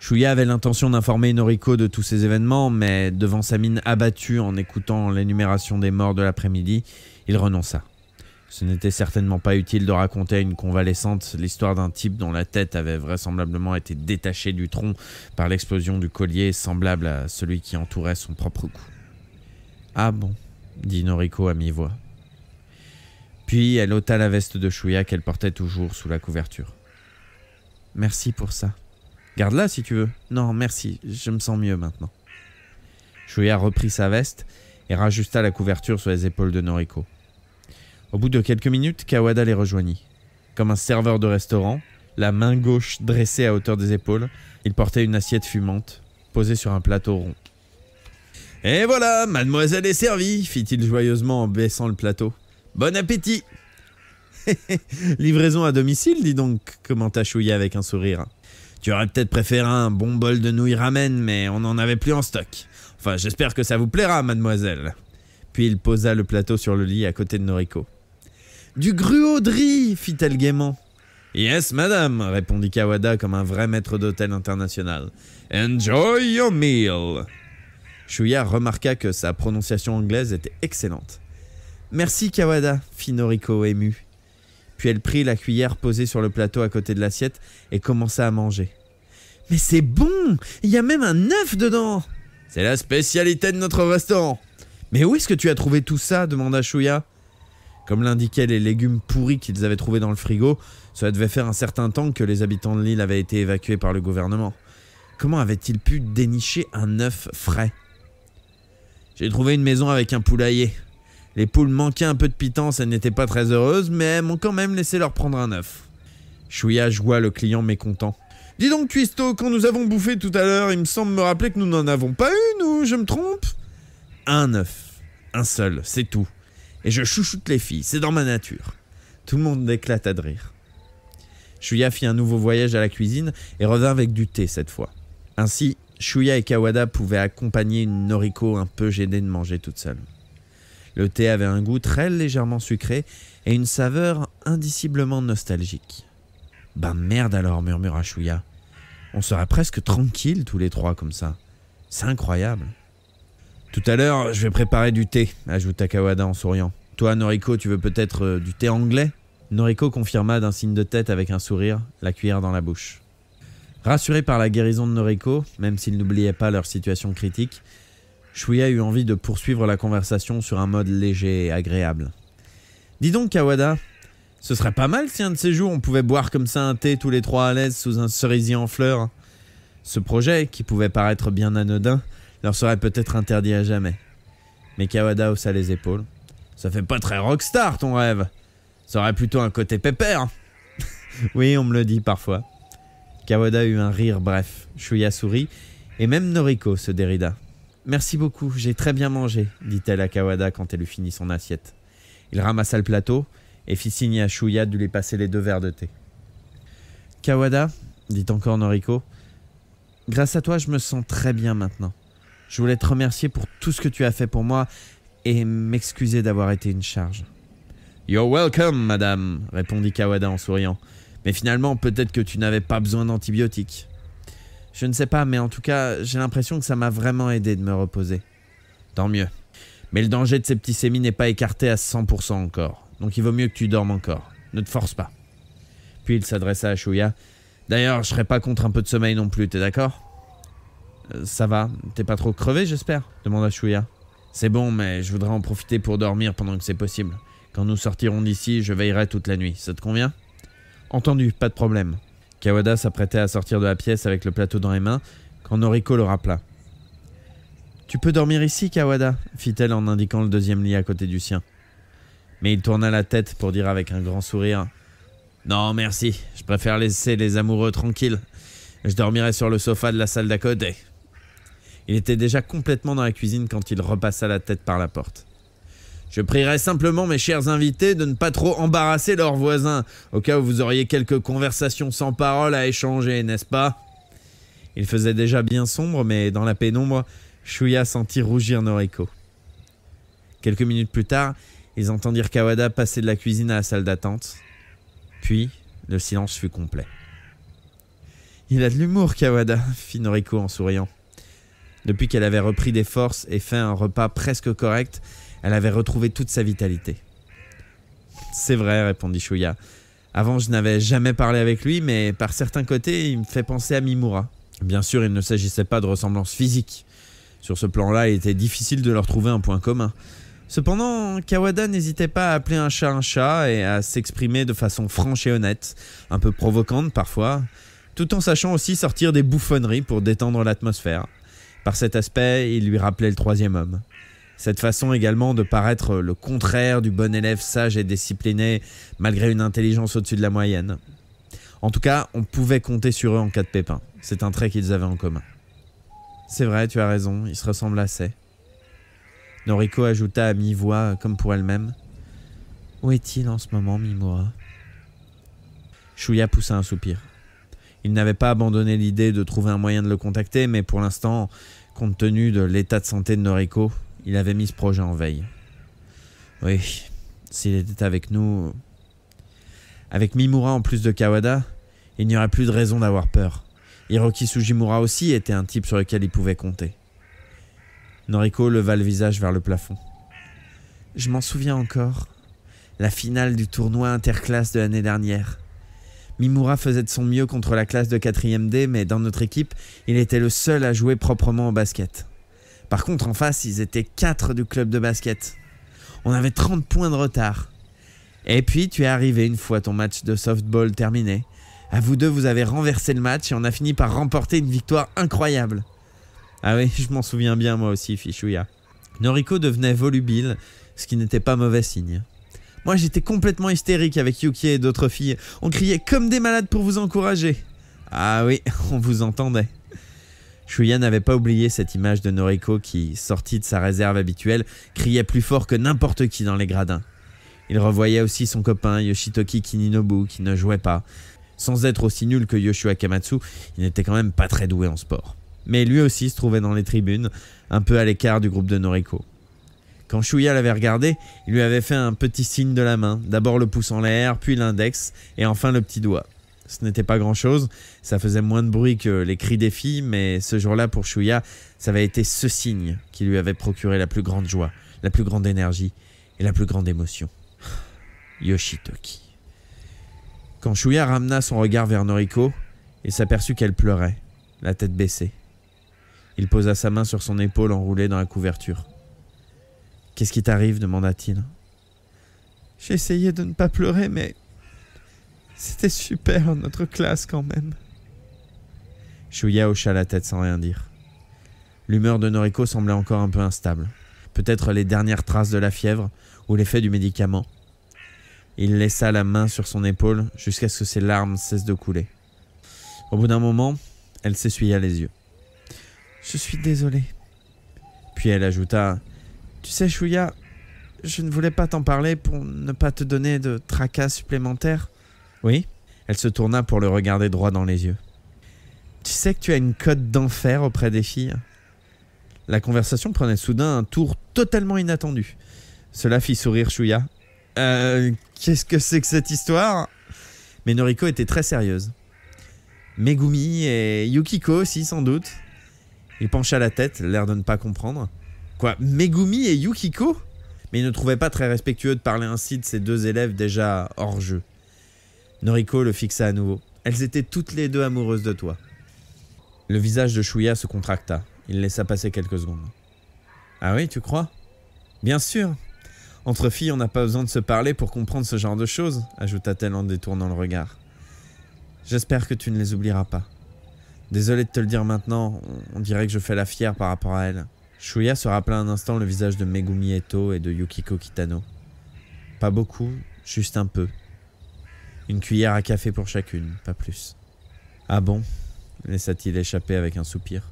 Shuya avait l'intention d'informer Noriko de tous ces événements, mais devant sa mine abattue en écoutant l'énumération des morts de l'après-midi, il renonça. Ce n'était certainement pas utile de raconter à une convalescente l'histoire d'un type dont la tête avait vraisemblablement été détachée du tronc par l'explosion du collier semblable à celui qui entourait son propre cou. Ah bon, dit Noriko à mi-voix. Puis elle ôta la veste de Chouya qu'elle portait toujours sous la couverture. Merci pour ça. Garde-la si tu veux. Non, merci, je me sens mieux maintenant. Chouya reprit sa veste et rajusta la couverture sur les épaules de Noriko. Au bout de quelques minutes, Kawada les rejoignit. Comme un serveur de restaurant, la main gauche dressée à hauteur des épaules, il portait une assiette fumante, posée sur un plateau rond. Et voilà, mademoiselle est servie, fit-il joyeusement en baissant le plateau. Bon appétit Livraison à domicile, dis donc, commenta Chouya avec un sourire. Tu aurais peut-être préféré un bon bol de nouilles ramen, mais on n'en avait plus en stock. Enfin, j'espère que ça vous plaira, mademoiselle. Puis il posa le plateau sur le lit à côté de Noriko. Du gruau fit-elle gaiement. Yes, madame, répondit Kawada comme un vrai maître d'hôtel international. Enjoy your meal. Shuya remarqua que sa prononciation anglaise était excellente. Merci Kawada, fit Noriko émue. Puis elle prit la cuillère posée sur le plateau à côté de l'assiette et commença à manger. Mais c'est bon Il y a même un œuf dedans C'est la spécialité de notre restaurant Mais où est-ce que tu as trouvé tout ça demanda Shuya. Comme l'indiquaient les légumes pourris qu'ils avaient trouvés dans le frigo, cela devait faire un certain temps que les habitants de l'île avaient été évacués par le gouvernement. Comment avaient-ils pu dénicher un œuf frais j'ai trouvé une maison avec un poulailler. Les poules manquaient un peu de pitance, elles n'étaient pas très heureuses, mais elles m'ont quand même laissé leur prendre un œuf. Chouya joua le client mécontent. Dis donc, Cuisto, quand nous avons bouffé tout à l'heure, il me semble me rappeler que nous n'en avons pas eu, ou je me trompe Un œuf. Un seul, c'est tout. Et je chouchoute les filles, c'est dans ma nature. Tout le monde éclata de rire. Chouya fit un nouveau voyage à la cuisine et revint avec du thé cette fois. Ainsi, Shuya et Kawada pouvaient accompagner une Noriko un peu gênée de manger toute seule. Le thé avait un goût très légèrement sucré et une saveur indiciblement nostalgique. Ben merde alors, murmura Shuya. On serait presque tranquilles tous les trois comme ça. C'est incroyable. Tout à l'heure, je vais préparer du thé, ajouta Kawada en souriant. Toi, Noriko, tu veux peut-être euh, du thé anglais Noriko confirma d'un signe de tête avec un sourire, la cuillère dans la bouche. Rassuré par la guérison de Noriko, même s'il n'oubliait pas leur situation critique, Shuya eut envie de poursuivre la conversation sur un mode léger et agréable. Dis donc, Kawada, ce serait pas mal si un de ces jours on pouvait boire comme ça un thé tous les trois à l'aise sous un cerisier en fleurs. Ce projet, qui pouvait paraître bien anodin, leur serait peut-être interdit à jamais. Mais Kawada haussa les épaules. Ça fait pas très rockstar ton rêve. Ça aurait plutôt un côté pépère. oui, on me le dit parfois. Kawada eut un rire bref, Shuya sourit, et même Noriko se dérida. Merci beaucoup, j'ai très bien mangé, dit-elle à Kawada quand elle eut fini son assiette. Il ramassa le plateau et fit signe à Shuya de lui passer les deux verres de thé. Kawada, dit encore Noriko, grâce à toi je me sens très bien maintenant. Je voulais te remercier pour tout ce que tu as fait pour moi et m'excuser d'avoir été une charge. You're welcome, madame, répondit Kawada en souriant. Mais finalement, peut-être que tu n'avais pas besoin d'antibiotiques. Je ne sais pas, mais en tout cas, j'ai l'impression que ça m'a vraiment aidé de me reposer. Tant mieux. Mais le danger de septicémie n'est pas écarté à 100% encore. Donc il vaut mieux que tu dormes encore. Ne te force pas. Puis il s'adressa à Chouya. D'ailleurs, je serais pas contre un peu de sommeil non plus, t'es d'accord euh, Ça va, t'es pas trop crevé, j'espère demanda Chouya. C'est bon, mais je voudrais en profiter pour dormir pendant que c'est possible. Quand nous sortirons d'ici, je veillerai toute la nuit. Ça te convient Entendu, pas de problème. Kawada s'apprêtait à sortir de la pièce avec le plateau dans les mains quand Noriko le rappela. Tu peux dormir ici, Kawada, fit-elle en indiquant le deuxième lit à côté du sien. Mais il tourna la tête pour dire avec un grand sourire Non, merci, je préfère laisser les amoureux tranquilles. Je dormirai sur le sofa de la salle d'à Il était déjà complètement dans la cuisine quand il repassa la tête par la porte. Je prierai simplement mes chers invités de ne pas trop embarrasser leurs voisins, au cas où vous auriez quelques conversations sans parole à échanger, n'est-ce pas Il faisait déjà bien sombre, mais dans la pénombre, Shuya sentit rougir Noriko. Quelques minutes plus tard, ils entendirent Kawada passer de la cuisine à la salle d'attente. Puis, le silence fut complet. Il a de l'humour, Kawada, fit Noriko en souriant. Depuis qu'elle avait repris des forces et fait un repas presque correct, elle avait retrouvé toute sa vitalité. C'est vrai, répondit Shuya. Avant, je n'avais jamais parlé avec lui, mais par certains côtés, il me fait penser à Mimura. Bien sûr, il ne s'agissait pas de ressemblance physique. Sur ce plan-là, il était difficile de leur trouver un point commun. Cependant, Kawada n'hésitait pas à appeler un chat un chat et à s'exprimer de façon franche et honnête, un peu provocante parfois, tout en sachant aussi sortir des bouffonneries pour détendre l'atmosphère. Par cet aspect, il lui rappelait le troisième homme. Cette façon également de paraître le contraire du bon élève sage et discipliné, malgré une intelligence au-dessus de la moyenne. En tout cas, on pouvait compter sur eux en cas de pépin. C'est un trait qu'ils avaient en commun. C'est vrai, tu as raison, ils se ressemblent assez. Noriko ajouta à mi-voix, comme pour elle-même. Où est-il en ce moment, Mimura Shuya poussa un soupir. Il n'avait pas abandonné l'idée de trouver un moyen de le contacter, mais pour l'instant, compte tenu de l'état de santé de Noriko, il avait mis ce projet en veille. Oui, s'il était avec nous... Avec Mimura en plus de Kawada, il n'y aurait plus de raison d'avoir peur. Hiroki Sugimura aussi était un type sur lequel il pouvait compter. Noriko leva le visage vers le plafond. Je m'en souviens encore. La finale du tournoi interclasse de l'année dernière. Mimura faisait de son mieux contre la classe de 4ème D, mais dans notre équipe, il était le seul à jouer proprement au basket. Par contre, en face, ils étaient 4 du club de basket. On avait 30 points de retard. Et puis, tu es arrivé une fois ton match de softball terminé. À vous deux, vous avez renversé le match et on a fini par remporter une victoire incroyable. Ah oui, je m'en souviens bien moi aussi, Fichouya. Noriko devenait volubile, ce qui n'était pas mauvais signe. Moi, j'étais complètement hystérique avec Yuki et d'autres filles. On criait comme des malades pour vous encourager. Ah oui, on vous entendait. Shuya n'avait pas oublié cette image de Noriko qui, sorti de sa réserve habituelle, criait plus fort que n'importe qui dans les gradins. Il revoyait aussi son copain Yoshitoki Kininobu qui ne jouait pas. Sans être aussi nul que Yoshua Kamatsu, il n'était quand même pas très doué en sport. Mais lui aussi se trouvait dans les tribunes, un peu à l'écart du groupe de Noriko. Quand Shuya l'avait regardé, il lui avait fait un petit signe de la main, d'abord le pouce en l'air, puis l'index, et enfin le petit doigt ce n'était pas grand-chose. Ça faisait moins de bruit que les cris des filles, mais ce jour-là, pour Shuya, ça avait été ce signe qui lui avait procuré la plus grande joie, la plus grande énergie et la plus grande émotion. Yoshitoki. Quand Shuya ramena son regard vers Noriko, il s'aperçut qu'elle pleurait, la tête baissée. Il posa sa main sur son épaule enroulée dans la couverture. Qu'est-ce qui t'arrive demanda-t-il. J'ai essayé de ne pas pleurer, mais c'était super, notre classe quand même. Chouya hocha la tête sans rien dire. L'humeur de Noriko semblait encore un peu instable. Peut-être les dernières traces de la fièvre ou l'effet du médicament. Il laissa la main sur son épaule jusqu'à ce que ses larmes cessent de couler. Au bout d'un moment, elle s'essuya les yeux. Je suis désolée. Puis elle ajouta Tu sais, Chouya, je ne voulais pas t'en parler pour ne pas te donner de tracas supplémentaires, oui. Elle se tourna pour le regarder droit dans les yeux. Tu sais que tu as une cote d'enfer auprès des filles La conversation prenait soudain un tour totalement inattendu. Cela fit sourire Chouya. Euh, qu'est-ce que c'est que cette histoire Mais Noriko était très sérieuse. Megumi et Yukiko aussi, sans doute. Il pencha la tête, l'air de ne pas comprendre. Quoi Megumi et Yukiko Mais il ne trouvait pas très respectueux de parler ainsi de ces deux élèves déjà hors jeu. Noriko le fixa à nouveau. Elles étaient toutes les deux amoureuses de toi. Le visage de Shuya se contracta. Il laissa passer quelques secondes. Ah oui, tu crois Bien sûr. Entre filles, on n'a pas besoin de se parler pour comprendre ce genre de choses, ajouta-t-elle en détournant le regard. J'espère que tu ne les oublieras pas. Désolé de te le dire maintenant, on dirait que je fais la fière par rapport à elle. Shuya se rappela un instant le visage de Megumi Eto et de Yukiko Kitano. Pas beaucoup, juste un peu, une cuillère à café pour chacune, pas plus. Ah bon laissa-t-il échapper avec un soupir.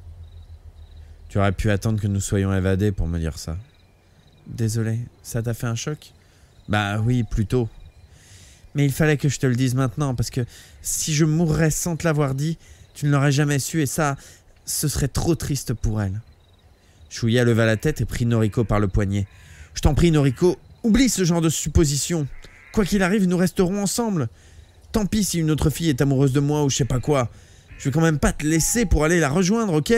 Tu aurais pu attendre que nous soyons évadés pour me dire ça. Désolé, ça t'a fait un choc Bah oui, plutôt. Mais il fallait que je te le dise maintenant, parce que si je mourrais sans te l'avoir dit, tu ne l'aurais jamais su, et ça, ce serait trop triste pour elle. Chouya leva la tête et prit Noriko par le poignet. Je t'en prie, Noriko, oublie ce genre de supposition. Quoi qu'il arrive, nous resterons ensemble. Tant pis si une autre fille est amoureuse de moi ou je sais pas quoi. Je vais quand même pas te laisser pour aller la rejoindre, ok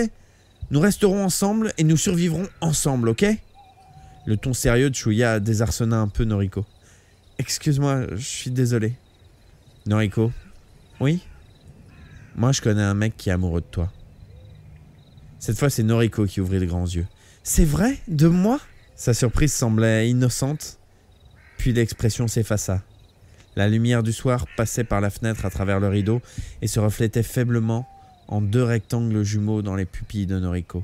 Nous resterons ensemble et nous survivrons ensemble, ok Le ton sérieux de Chouya désarçonna un peu Noriko. Excuse-moi, je suis désolé. Noriko Oui Moi, je connais un mec qui est amoureux de toi. Cette fois, c'est Noriko qui ouvrit les grands yeux. C'est vrai De moi Sa surprise semblait innocente, d'expression l'expression s'effaça. La lumière du soir passait par la fenêtre à travers le rideau et se reflétait faiblement en deux rectangles jumeaux dans les pupilles de Noriko.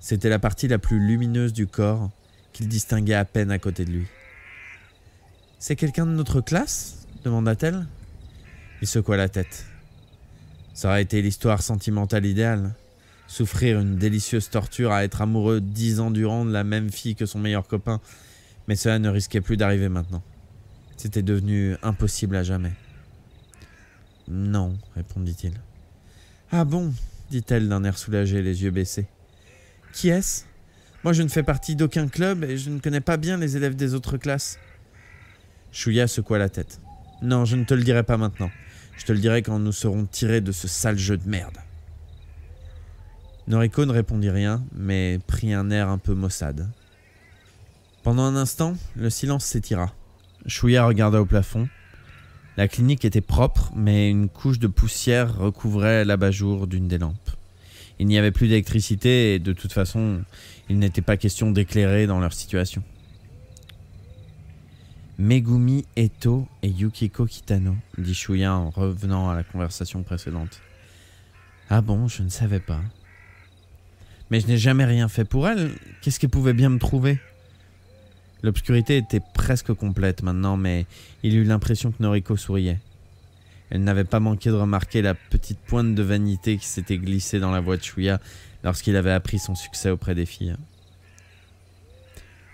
C'était la partie la plus lumineuse du corps qu'il distinguait à peine à côté de lui. C'est quelqu'un de notre classe demanda-t-elle. Il secoua la tête. Ça aurait été l'histoire sentimentale idéale. Souffrir une délicieuse torture à être amoureux dix ans durant de la même fille que son meilleur copain mais cela ne risquait plus d'arriver maintenant. C'était devenu impossible à jamais. Non, répondit-il. Ah bon dit-elle d'un air soulagé, les yeux baissés. Qui est-ce Moi, je ne fais partie d'aucun club et je ne connais pas bien les élèves des autres classes. Chouya secoua la tête. Non, je ne te le dirai pas maintenant. Je te le dirai quand nous serons tirés de ce sale jeu de merde. Noriko ne répondit rien, mais prit un air un peu maussade. Pendant un instant, le silence s'étira. Chouya regarda au plafond. La clinique était propre, mais une couche de poussière recouvrait l'abat-jour d'une des lampes. Il n'y avait plus d'électricité et de toute façon, il n'était pas question d'éclairer dans leur situation. Megumi Eto et Yukiko Kitano, dit Shuya en revenant à la conversation précédente. Ah bon, je ne savais pas. Mais je n'ai jamais rien fait pour elle. Qu'est-ce qu'elle pouvait bien me trouver L'obscurité était presque complète maintenant, mais il eut l'impression que Noriko souriait. Elle n'avait pas manqué de remarquer la petite pointe de vanité qui s'était glissée dans la voix de Shuya lorsqu'il avait appris son succès auprès des filles.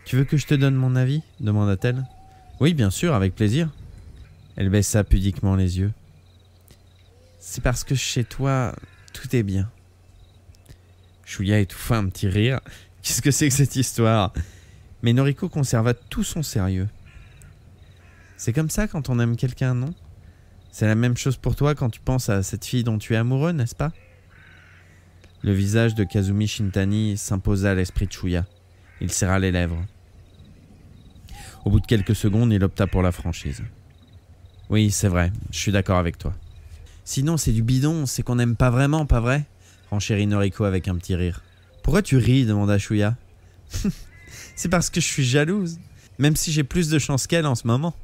Tu veux que je te donne mon avis demanda-t-elle. Oui, bien sûr, avec plaisir. Elle baissa pudiquement les yeux. C'est parce que chez toi, tout est bien. Shuya étouffa un petit rire. Qu'est-ce que c'est que cette histoire mais Noriko conserva tout son sérieux. C'est comme ça quand on aime quelqu'un, non C'est la même chose pour toi quand tu penses à cette fille dont tu es amoureux, n'est-ce pas Le visage de Kazumi Shintani s'imposa à l'esprit de Shuya. Il serra les lèvres. Au bout de quelques secondes, il opta pour la franchise. Oui, c'est vrai, je suis d'accord avec toi. Sinon, c'est du bidon, c'est qu'on n'aime pas vraiment, pas vrai renchérit Noriko avec un petit rire. Pourquoi tu ris demanda Shuya. C'est parce que je suis jalouse. Même si j'ai plus de chance qu'elle en ce moment.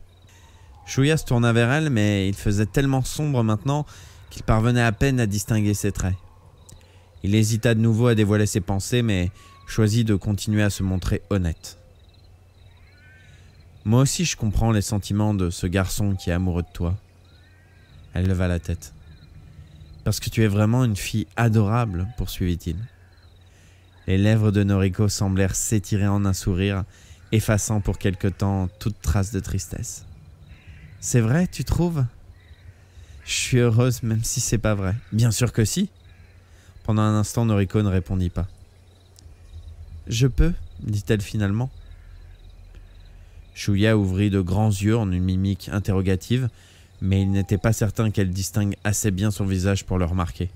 Shuya se tourna vers elle, mais il faisait tellement sombre maintenant qu'il parvenait à peine à distinguer ses traits. Il hésita de nouveau à dévoiler ses pensées, mais choisit de continuer à se montrer honnête. Moi aussi je comprends les sentiments de ce garçon qui est amoureux de toi. Elle leva la tête. Parce que tu es vraiment une fille adorable, poursuivit-il. Les lèvres de Noriko semblèrent s'étirer en un sourire, effaçant pour quelque temps toute trace de tristesse. C'est vrai, tu trouves Je suis heureuse même si c'est pas vrai. Bien sûr que si. Pendant un instant, Noriko ne répondit pas. Je peux, dit-elle finalement. Shuya ouvrit de grands yeux en une mimique interrogative, mais il n'était pas certain qu'elle distingue assez bien son visage pour le remarquer.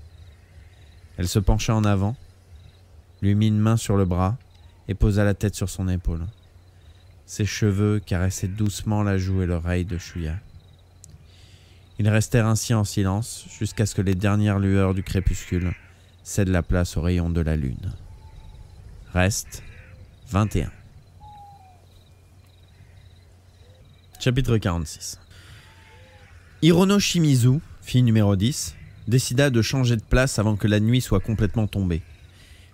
Elle se pencha en avant, lui mit une main sur le bras et posa la tête sur son épaule. Ses cheveux caressaient doucement la joue et l'oreille de Shuya. Ils restèrent ainsi en silence jusqu'à ce que les dernières lueurs du crépuscule cèdent la place aux rayons de la lune. Reste 21. Chapitre 46 Hirono Shimizu, fille numéro 10, décida de changer de place avant que la nuit soit complètement tombée.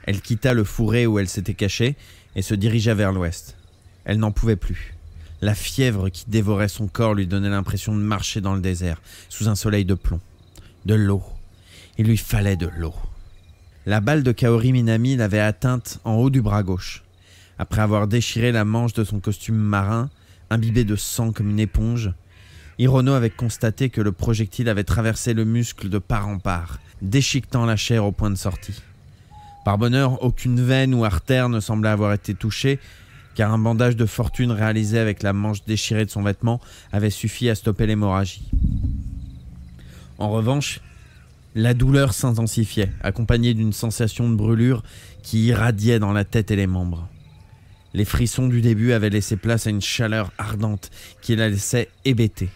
Elle quitta le fourré où elle s'était cachée et se dirigea vers l'ouest. Elle n'en pouvait plus. La fièvre qui dévorait son corps lui donnait l'impression de marcher dans le désert, sous un soleil de plomb. De l'eau. Il lui fallait de l'eau. La balle de Kaori Minami l'avait atteinte en haut du bras gauche. Après avoir déchiré la manche de son costume marin, imbibé de sang comme une éponge, Hirono avait constaté que le projectile avait traversé le muscle de part en part, déchiquetant la chair au point de sortie. Par bonheur, aucune veine ou artère ne semblait avoir été touchée, car un bandage de fortune réalisé avec la manche déchirée de son vêtement avait suffi à stopper l'hémorragie. En revanche, la douleur s'intensifiait, accompagnée d'une sensation de brûlure qui irradiait dans la tête et les membres. Les frissons du début avaient laissé place à une chaleur ardente qui la laissait hébéter.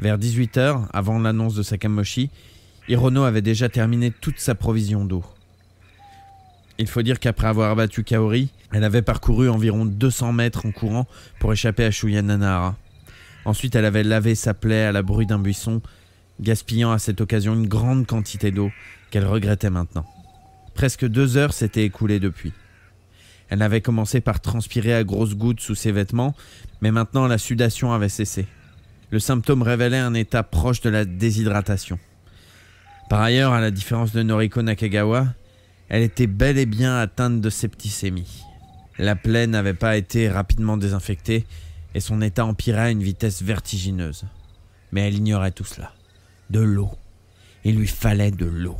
Vers 18h, avant l'annonce de Sakamoshi, Hirono avait déjà terminé toute sa provision d'eau. Il faut dire qu'après avoir abattu Kaori, elle avait parcouru environ 200 mètres en courant pour échapper à Shuyananara. Ensuite, elle avait lavé sa plaie à la bruit d'un buisson, gaspillant à cette occasion une grande quantité d'eau qu'elle regrettait maintenant. Presque deux heures s'étaient écoulées depuis. Elle avait commencé par transpirer à grosses gouttes sous ses vêtements, mais maintenant la sudation avait cessé. Le symptôme révélait un état proche de la déshydratation. Par ailleurs, à la différence de Noriko Nakagawa, elle était bel et bien atteinte de septicémie. La plaie n'avait pas été rapidement désinfectée et son état empirait à une vitesse vertigineuse. Mais elle ignorait tout cela. De l'eau. Il lui fallait de l'eau.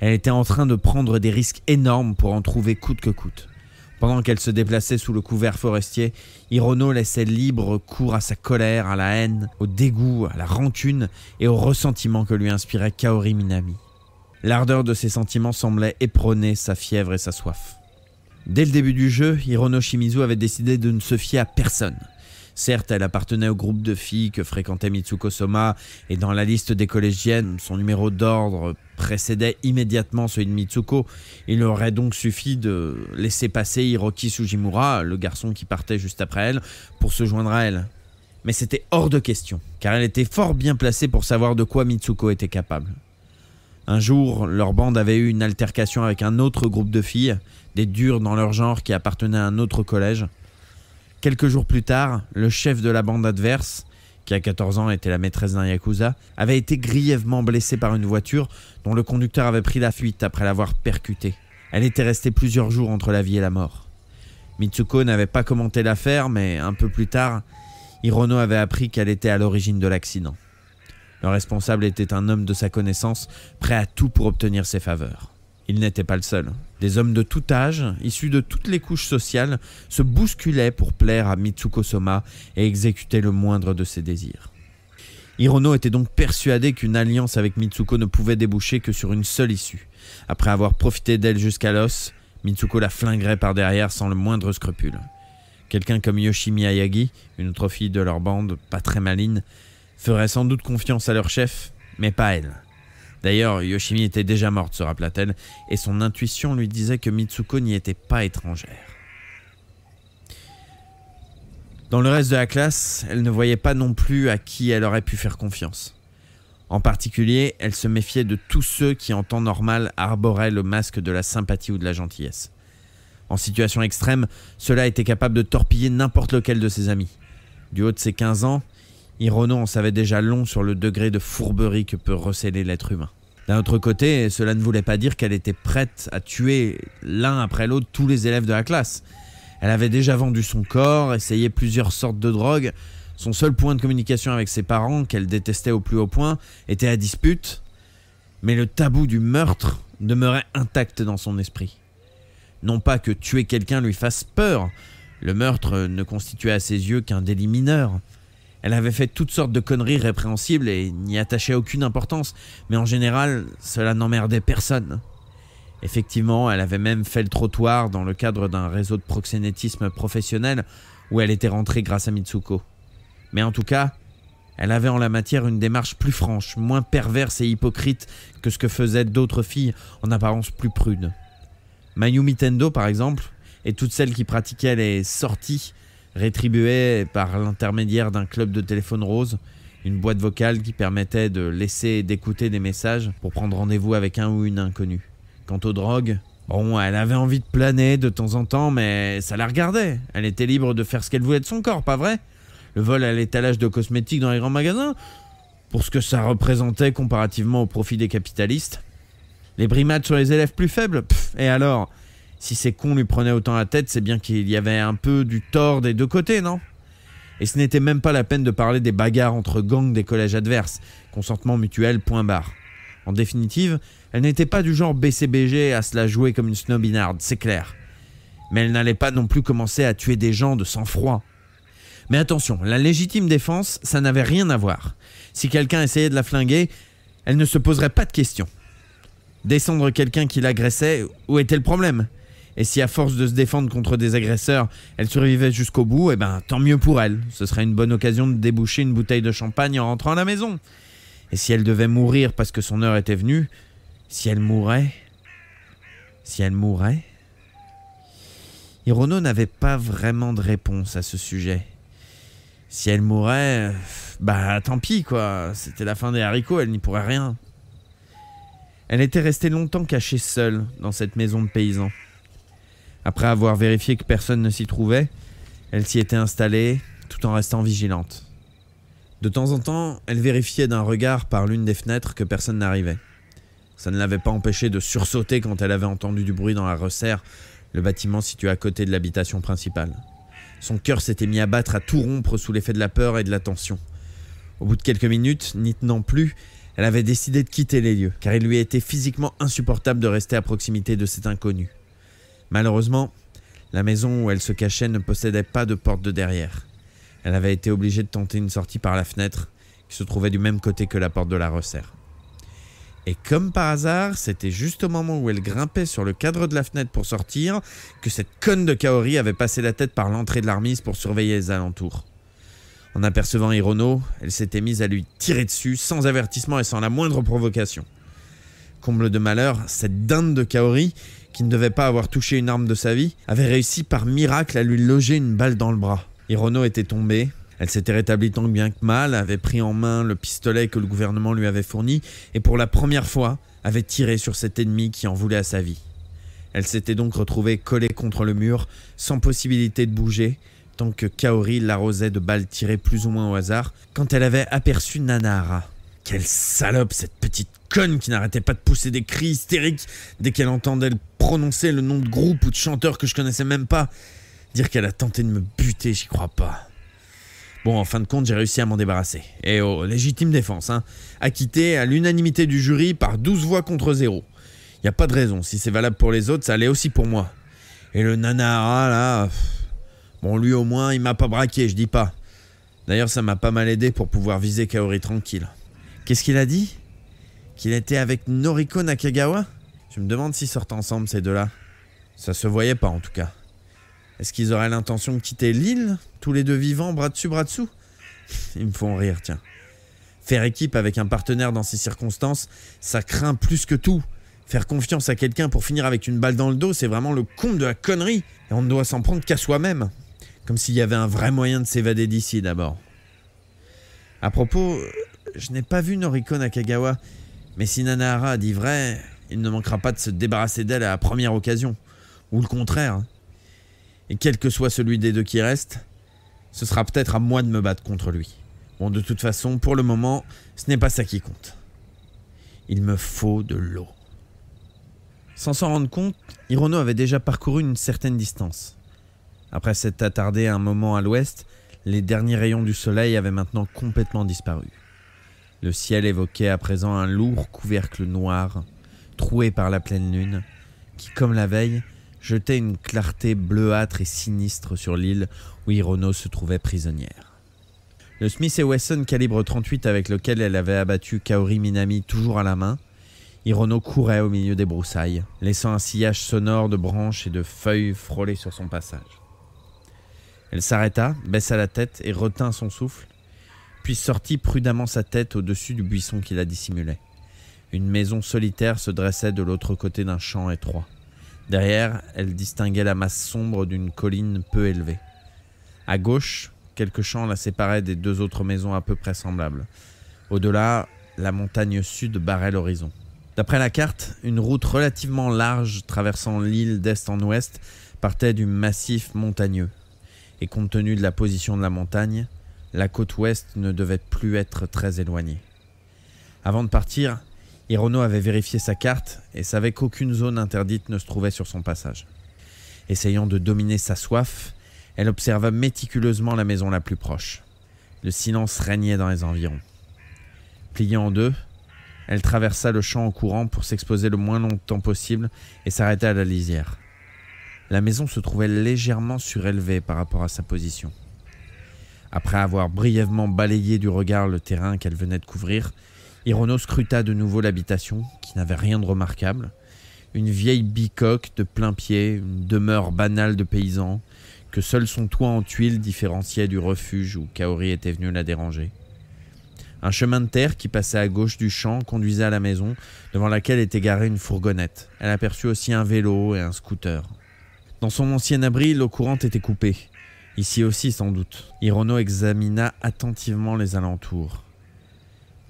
Elle était en train de prendre des risques énormes pour en trouver coûte que coûte. Pendant qu'elle se déplaçait sous le couvert forestier, Hirono laissait libre cours à sa colère, à la haine, au dégoût, à la rancune et au ressentiment que lui inspirait Kaori Minami. L'ardeur de ses sentiments semblait éperonner sa fièvre et sa soif. Dès le début du jeu, Hirono Shimizu avait décidé de ne se fier à personne. Certes, elle appartenait au groupe de filles que fréquentait Mitsuko Soma, et dans la liste des collégiennes, son numéro d'ordre précédait immédiatement celui de Mitsuko. Il aurait donc suffi de laisser passer Hiroki Sugimura, le garçon qui partait juste après elle, pour se joindre à elle. Mais c'était hors de question, car elle était fort bien placée pour savoir de quoi Mitsuko était capable. Un jour, leur bande avait eu une altercation avec un autre groupe de filles, des dures dans leur genre qui appartenaient à un autre collège. Quelques jours plus tard, le chef de la bande adverse, qui à 14 ans était la maîtresse d'un yakuza, avait été grièvement blessé par une voiture dont le conducteur avait pris la fuite après l'avoir percutée. Elle était restée plusieurs jours entre la vie et la mort. Mitsuko n'avait pas commenté l'affaire, mais un peu plus tard, Hirono avait appris qu'elle était à l'origine de l'accident. Le responsable était un homme de sa connaissance, prêt à tout pour obtenir ses faveurs. Il n'était pas le seul. Des hommes de tout âge, issus de toutes les couches sociales, se bousculaient pour plaire à Mitsuko Soma et exécuter le moindre de ses désirs. Hirono était donc persuadé qu'une alliance avec Mitsuko ne pouvait déboucher que sur une seule issue. Après avoir profité d'elle jusqu'à l'os, Mitsuko la flinguerait par derrière sans le moindre scrupule. Quelqu'un comme Yoshimi Ayagi, une autre fille de leur bande, pas très maline, ferait sans doute confiance à leur chef, mais pas à elle. D'ailleurs, Yoshimi était déjà morte, se rappela-t-elle, et son intuition lui disait que Mitsuko n'y était pas étrangère. Dans le reste de la classe, elle ne voyait pas non plus à qui elle aurait pu faire confiance. En particulier, elle se méfiait de tous ceux qui, en temps normal, arboraient le masque de la sympathie ou de la gentillesse. En situation extrême, cela était capable de torpiller n'importe lequel de ses amis. Du haut de ses 15 ans, Hirono en savait déjà long sur le degré de fourberie que peut recéler l'être humain. D'un autre côté, cela ne voulait pas dire qu'elle était prête à tuer l'un après l'autre tous les élèves de la classe. Elle avait déjà vendu son corps, essayé plusieurs sortes de drogues. Son seul point de communication avec ses parents, qu'elle détestait au plus haut point, était à dispute. Mais le tabou du meurtre demeurait intact dans son esprit. Non pas que tuer quelqu'un lui fasse peur, le meurtre ne constituait à ses yeux qu'un délit mineur. Elle avait fait toutes sortes de conneries répréhensibles et n'y attachait aucune importance, mais en général, cela n'emmerdait personne. Effectivement, elle avait même fait le trottoir dans le cadre d'un réseau de proxénétisme professionnel où elle était rentrée grâce à Mitsuko. Mais en tout cas, elle avait en la matière une démarche plus franche, moins perverse et hypocrite que ce que faisaient d'autres filles en apparence plus prudes. Mayumi Tendo, par exemple, et toutes celles qui pratiquaient les sorties rétribuée par l'intermédiaire d'un club de téléphone rose, une boîte vocale qui permettait de laisser et d'écouter des messages pour prendre rendez-vous avec un ou une inconnue. Quant aux drogues, bon, elle avait envie de planer de temps en temps, mais ça la regardait. Elle était libre de faire ce qu'elle voulait de son corps, pas vrai Le vol à l'étalage de cosmétiques dans les grands magasins Pour ce que ça représentait comparativement au profit des capitalistes Les brimades sur les élèves plus faibles Et alors si ces cons lui prenaient autant la tête, c'est bien qu'il y avait un peu du tort des deux côtés, non Et ce n'était même pas la peine de parler des bagarres entre gangs des collèges adverses, consentement mutuel, point barre. En définitive, elle n'était pas du genre BCBG à se la jouer comme une snobinarde, c'est clair. Mais elle n'allait pas non plus commencer à tuer des gens de sang-froid. Mais attention, la légitime défense, ça n'avait rien à voir. Si quelqu'un essayait de la flinguer, elle ne se poserait pas de questions. Descendre quelqu'un qui l'agressait, où était le problème et si à force de se défendre contre des agresseurs, elle survivait jusqu'au bout, eh ben tant mieux pour elle. Ce serait une bonne occasion de déboucher une bouteille de champagne en rentrant à la maison. Et si elle devait mourir parce que son heure était venue, si elle mourait, si elle mourait. Hirono n'avait pas vraiment de réponse à ce sujet. Si elle mourait, bah tant pis quoi, c'était la fin des haricots, elle n'y pourrait rien. Elle était restée longtemps cachée seule dans cette maison de paysans. Après avoir vérifié que personne ne s'y trouvait, elle s'y était installée tout en restant vigilante. De temps en temps, elle vérifiait d'un regard par l'une des fenêtres que personne n'arrivait. Ça ne l'avait pas empêchée de sursauter quand elle avait entendu du bruit dans la resserre, le bâtiment situé à côté de l'habitation principale. Son cœur s'était mis à battre à tout rompre sous l'effet de la peur et de la tension. Au bout de quelques minutes, n'y tenant plus, elle avait décidé de quitter les lieux, car il lui était physiquement insupportable de rester à proximité de cet inconnu. Malheureusement, la maison où elle se cachait ne possédait pas de porte de derrière. Elle avait été obligée de tenter une sortie par la fenêtre, qui se trouvait du même côté que la porte de la resserre. Et comme par hasard, c'était juste au moment où elle grimpait sur le cadre de la fenêtre pour sortir que cette conne de Kaori avait passé la tête par l'entrée de l'armise pour surveiller les alentours. En apercevant Hirono, elle s'était mise à lui tirer dessus sans avertissement et sans la moindre provocation. Comble de malheur, cette dinde de Kaori qui ne devait pas avoir touché une arme de sa vie, avait réussi par miracle à lui loger une balle dans le bras. Hirono était tombée, elle s'était rétablie tant bien que mal, avait pris en main le pistolet que le gouvernement lui avait fourni, et pour la première fois avait tiré sur cet ennemi qui en voulait à sa vie. Elle s'était donc retrouvée collée contre le mur, sans possibilité de bouger, tant que Kaori l'arrosait de balles tirées plus ou moins au hasard, quand elle avait aperçu Nanara. Quelle salope, cette petite conne qui n'arrêtait pas de pousser des cris hystériques dès qu'elle entendait prononcer le nom de groupe ou de chanteur que je connaissais même pas. Dire qu'elle a tenté de me buter, j'y crois pas. Bon, en fin de compte, j'ai réussi à m'en débarrasser. Et oh, légitime défense, hein. Acquitté à l'unanimité du jury par 12 voix contre 0. Y a pas de raison, si c'est valable pour les autres, ça l'est aussi pour moi. Et le nanara, là. Bon, lui au moins, il m'a pas braqué, je dis pas. D'ailleurs, ça m'a pas mal aidé pour pouvoir viser Kaori tranquille. Qu'est-ce qu'il a dit Qu'il était avec Noriko Nakagawa Je me demande s'ils sortent ensemble ces deux-là. Ça se voyait pas en tout cas. Est-ce qu'ils auraient l'intention de quitter l'île Tous les deux vivants, bras dessus, bras dessous Ils me font rire, tiens. Faire équipe avec un partenaire dans ces circonstances, ça craint plus que tout. Faire confiance à quelqu'un pour finir avec une balle dans le dos, c'est vraiment le comble de la connerie. Et on ne doit s'en prendre qu'à soi-même. Comme s'il y avait un vrai moyen de s'évader d'ici d'abord. À propos, je n'ai pas vu à Kagawa, mais si Nanahara dit vrai, il ne manquera pas de se débarrasser d'elle à la première occasion, ou le contraire. Et quel que soit celui des deux qui reste, ce sera peut-être à moi de me battre contre lui. Bon, de toute façon, pour le moment, ce n'est pas ça qui compte. Il me faut de l'eau. Sans s'en rendre compte, Hirono avait déjà parcouru une certaine distance. Après s'être attardé un moment à l'ouest, les derniers rayons du soleil avaient maintenant complètement disparu. Le ciel évoquait à présent un lourd couvercle noir, troué par la pleine lune, qui, comme la veille, jetait une clarté bleuâtre et sinistre sur l'île où Hirono se trouvait prisonnière. Le Smith et Wesson calibre 38 avec lequel elle avait abattu Kaori Minami toujours à la main, Hirono courait au milieu des broussailles, laissant un sillage sonore de branches et de feuilles frôler sur son passage. Elle s'arrêta, baissa la tête et retint son souffle puis sortit prudemment sa tête au-dessus du buisson qui la dissimulait. Une maison solitaire se dressait de l'autre côté d'un champ étroit. Derrière, elle distinguait la masse sombre d'une colline peu élevée. À gauche, quelques champs la séparaient des deux autres maisons à peu près semblables. Au-delà, la montagne sud barrait l'horizon. D'après la carte, une route relativement large traversant l'île d'est en ouest partait du massif montagneux. Et compte tenu de la position de la montagne, la côte ouest ne devait plus être très éloignée. Avant de partir, Hirono avait vérifié sa carte et savait qu'aucune zone interdite ne se trouvait sur son passage. Essayant de dominer sa soif, elle observa méticuleusement la maison la plus proche. Le silence régnait dans les environs. Pliée en deux, elle traversa le champ en courant pour s'exposer le moins longtemps possible et s'arrêta à la lisière. La maison se trouvait légèrement surélevée par rapport à sa position. Après avoir brièvement balayé du regard le terrain qu'elle venait de couvrir, Hirono scruta de nouveau l'habitation, qui n'avait rien de remarquable. Une vieille bicoque de plein pied, une demeure banale de paysan, que seul son toit en tuiles différenciait du refuge où Kaori était venu la déranger. Un chemin de terre qui passait à gauche du champ conduisait à la maison, devant laquelle était garée une fourgonnette. Elle aperçut aussi un vélo et un scooter. Dans son ancien abri, l'eau courante était coupée, Ici aussi sans doute. Hirono examina attentivement les alentours.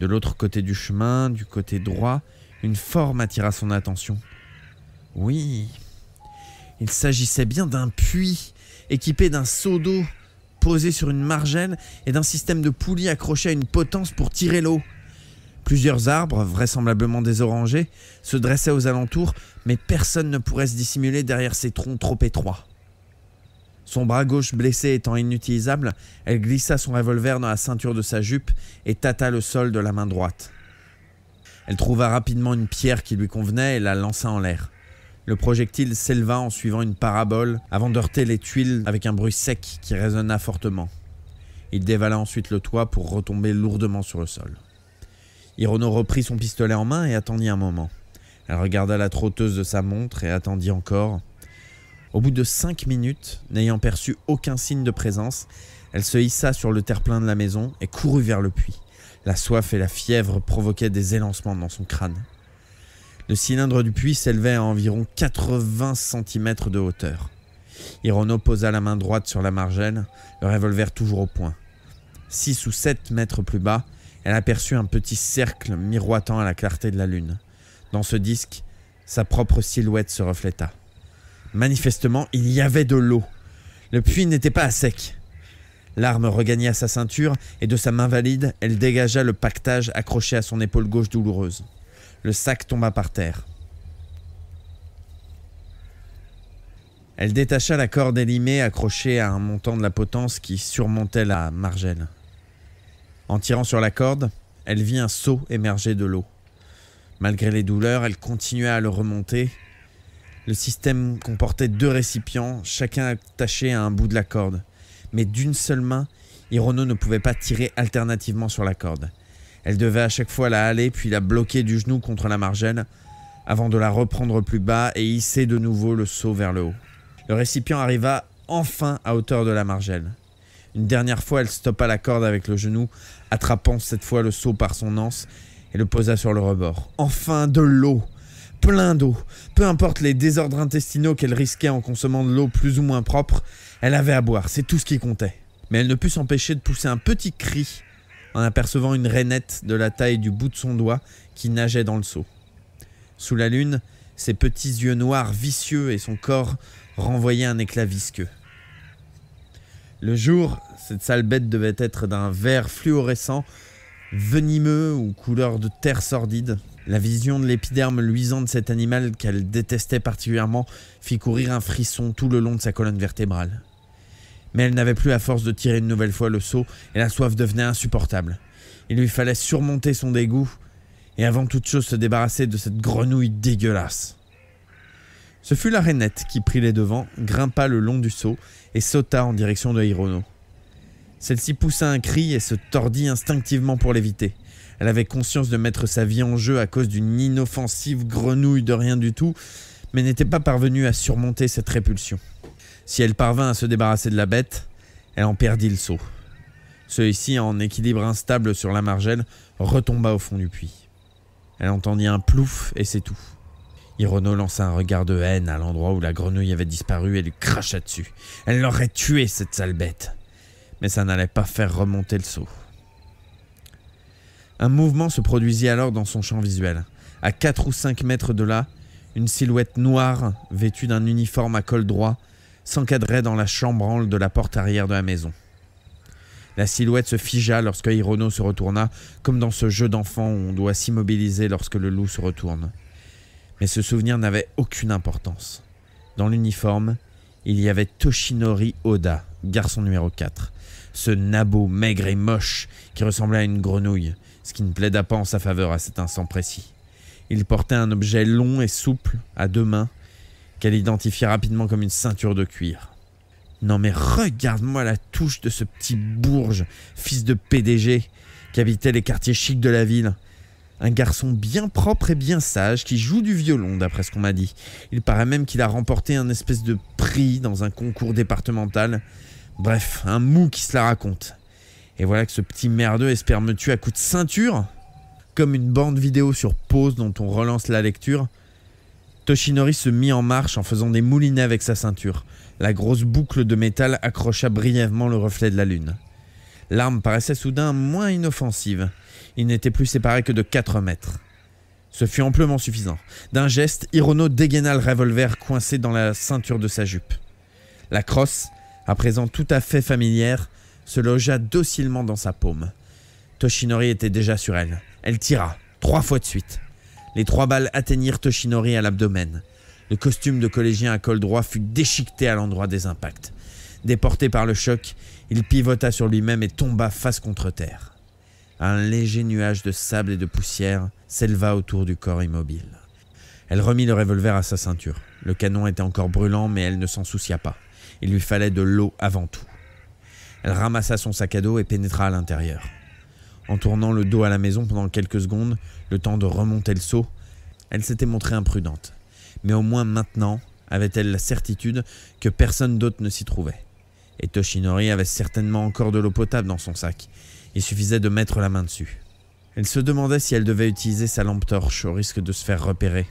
De l'autre côté du chemin, du côté droit, une forme attira son attention. Oui, il s'agissait bien d'un puits équipé d'un seau d'eau posé sur une margène et d'un système de poulies accroché à une potence pour tirer l'eau. Plusieurs arbres, vraisemblablement des orangers, se dressaient aux alentours, mais personne ne pourrait se dissimuler derrière ces troncs trop étroits. Son bras gauche blessé étant inutilisable, elle glissa son revolver dans la ceinture de sa jupe et tâta le sol de la main droite. Elle trouva rapidement une pierre qui lui convenait et la lança en l'air. Le projectile s'éleva en suivant une parabole avant d'heurter les tuiles avec un bruit sec qui résonna fortement. Il dévala ensuite le toit pour retomber lourdement sur le sol. Hirono reprit son pistolet en main et attendit un moment. Elle regarda la trotteuse de sa montre et attendit encore, au bout de cinq minutes, n'ayant perçu aucun signe de présence, elle se hissa sur le terre-plein de la maison et courut vers le puits. La soif et la fièvre provoquaient des élancements dans son crâne. Le cylindre du puits s'élevait à environ 80 cm de hauteur. Hirono posa la main droite sur la margelle, le revolver toujours au point. Six ou sept mètres plus bas, elle aperçut un petit cercle miroitant à la clarté de la lune. Dans ce disque, sa propre silhouette se refléta. Manifestement, il y avait de l'eau. Le puits n'était pas à sec. L'arme regagna sa ceinture et de sa main valide, elle dégagea le pactage accroché à son épaule gauche douloureuse. Le sac tomba par terre. Elle détacha la corde élimée accrochée à un montant de la potence qui surmontait la margelle. En tirant sur la corde, elle vit un seau émerger de l'eau. Malgré les douleurs, elle continua à le remonter le système comportait deux récipients, chacun attaché à un bout de la corde. Mais d'une seule main, Hirono ne pouvait pas tirer alternativement sur la corde. Elle devait à chaque fois la haler puis la bloquer du genou contre la margelle avant de la reprendre plus bas et hisser de nouveau le seau vers le haut. Le récipient arriva enfin à hauteur de la margelle. Une dernière fois, elle stoppa la corde avec le genou, attrapant cette fois le seau par son anse et le posa sur le rebord. Enfin de l'eau plein d'eau. Peu importe les désordres intestinaux qu'elle risquait en consommant de l'eau plus ou moins propre, elle avait à boire, c'est tout ce qui comptait. Mais elle ne put s'empêcher de pousser un petit cri en apercevant une rainette de la taille du bout de son doigt qui nageait dans le seau. Sous la lune, ses petits yeux noirs vicieux et son corps renvoyaient un éclat visqueux. Le jour, cette sale bête devait être d'un vert fluorescent, venimeux ou couleur de terre sordide, la vision de l'épiderme luisant de cet animal qu'elle détestait particulièrement fit courir un frisson tout le long de sa colonne vertébrale. Mais elle n'avait plus à force de tirer une nouvelle fois le seau et la soif devenait insupportable. Il lui fallait surmonter son dégoût et avant toute chose se débarrasser de cette grenouille dégueulasse. Ce fut la rainette qui prit les devants, grimpa le long du seau et sauta en direction de Hirono. Celle-ci poussa un cri et se tordit instinctivement pour l'éviter. Elle avait conscience de mettre sa vie en jeu à cause d'une inoffensive grenouille de rien du tout, mais n'était pas parvenue à surmonter cette répulsion. Si elle parvint à se débarrasser de la bête, elle en perdit le saut. Celui-ci, en équilibre instable sur la margelle, retomba au fond du puits. Elle entendit un plouf et c'est tout. Hirono lança un regard de haine à l'endroit où la grenouille avait disparu et lui cracha dessus. Elle l'aurait tué, cette sale bête. Mais ça n'allait pas faire remonter le saut. Un mouvement se produisit alors dans son champ visuel. À 4 ou 5 mètres de là, une silhouette noire, vêtue d'un uniforme à col droit, s'encadrait dans la chambranle de la porte arrière de la maison. La silhouette se figea lorsque Hirono se retourna, comme dans ce jeu d'enfant où on doit s'immobiliser lorsque le loup se retourne. Mais ce souvenir n'avait aucune importance. Dans l'uniforme, il y avait Toshinori Oda, garçon numéro 4. Ce nabo maigre et moche qui ressemblait à une grenouille, ce qui ne plaida pas en sa faveur à cet instant précis. Il portait un objet long et souple, à deux mains, qu'elle identifiait rapidement comme une ceinture de cuir. Non mais regarde-moi la touche de ce petit bourge, fils de PDG, qui habitait les quartiers chics de la ville. Un garçon bien propre et bien sage qui joue du violon, d'après ce qu'on m'a dit. Il paraît même qu'il a remporté un espèce de prix dans un concours départemental. Bref, un mou qui se la raconte. Et voilà que ce petit merdeux espère me tuer à coup de ceinture. Comme une bande vidéo sur pause dont on relance la lecture, Toshinori se mit en marche en faisant des moulinets avec sa ceinture. La grosse boucle de métal accrocha brièvement le reflet de la lune. L'arme paraissait soudain moins inoffensive. Il n'était plus séparé que de 4 mètres. Ce fut amplement suffisant. D'un geste, Hirono dégaina le revolver coincé dans la ceinture de sa jupe. La crosse, à présent tout à fait familière, se logea docilement dans sa paume. Toshinori était déjà sur elle. Elle tira, trois fois de suite. Les trois balles atteignirent Toshinori à l'abdomen. Le costume de collégien à col droit fut déchiqueté à l'endroit des impacts. Déporté par le choc, il pivota sur lui-même et tomba face contre terre. Un léger nuage de sable et de poussière s'éleva autour du corps immobile. Elle remit le revolver à sa ceinture. Le canon était encore brûlant, mais elle ne s'en soucia pas. Il lui fallait de l'eau avant tout. Elle ramassa son sac à dos et pénétra à l'intérieur. En tournant le dos à la maison pendant quelques secondes, le temps de remonter le seau, elle s'était montrée imprudente. Mais au moins maintenant, avait-elle la certitude que personne d'autre ne s'y trouvait. Et Toshinori avait certainement encore de l'eau potable dans son sac. Il suffisait de mettre la main dessus. Elle se demandait si elle devait utiliser sa lampe torche au risque de se faire repérer.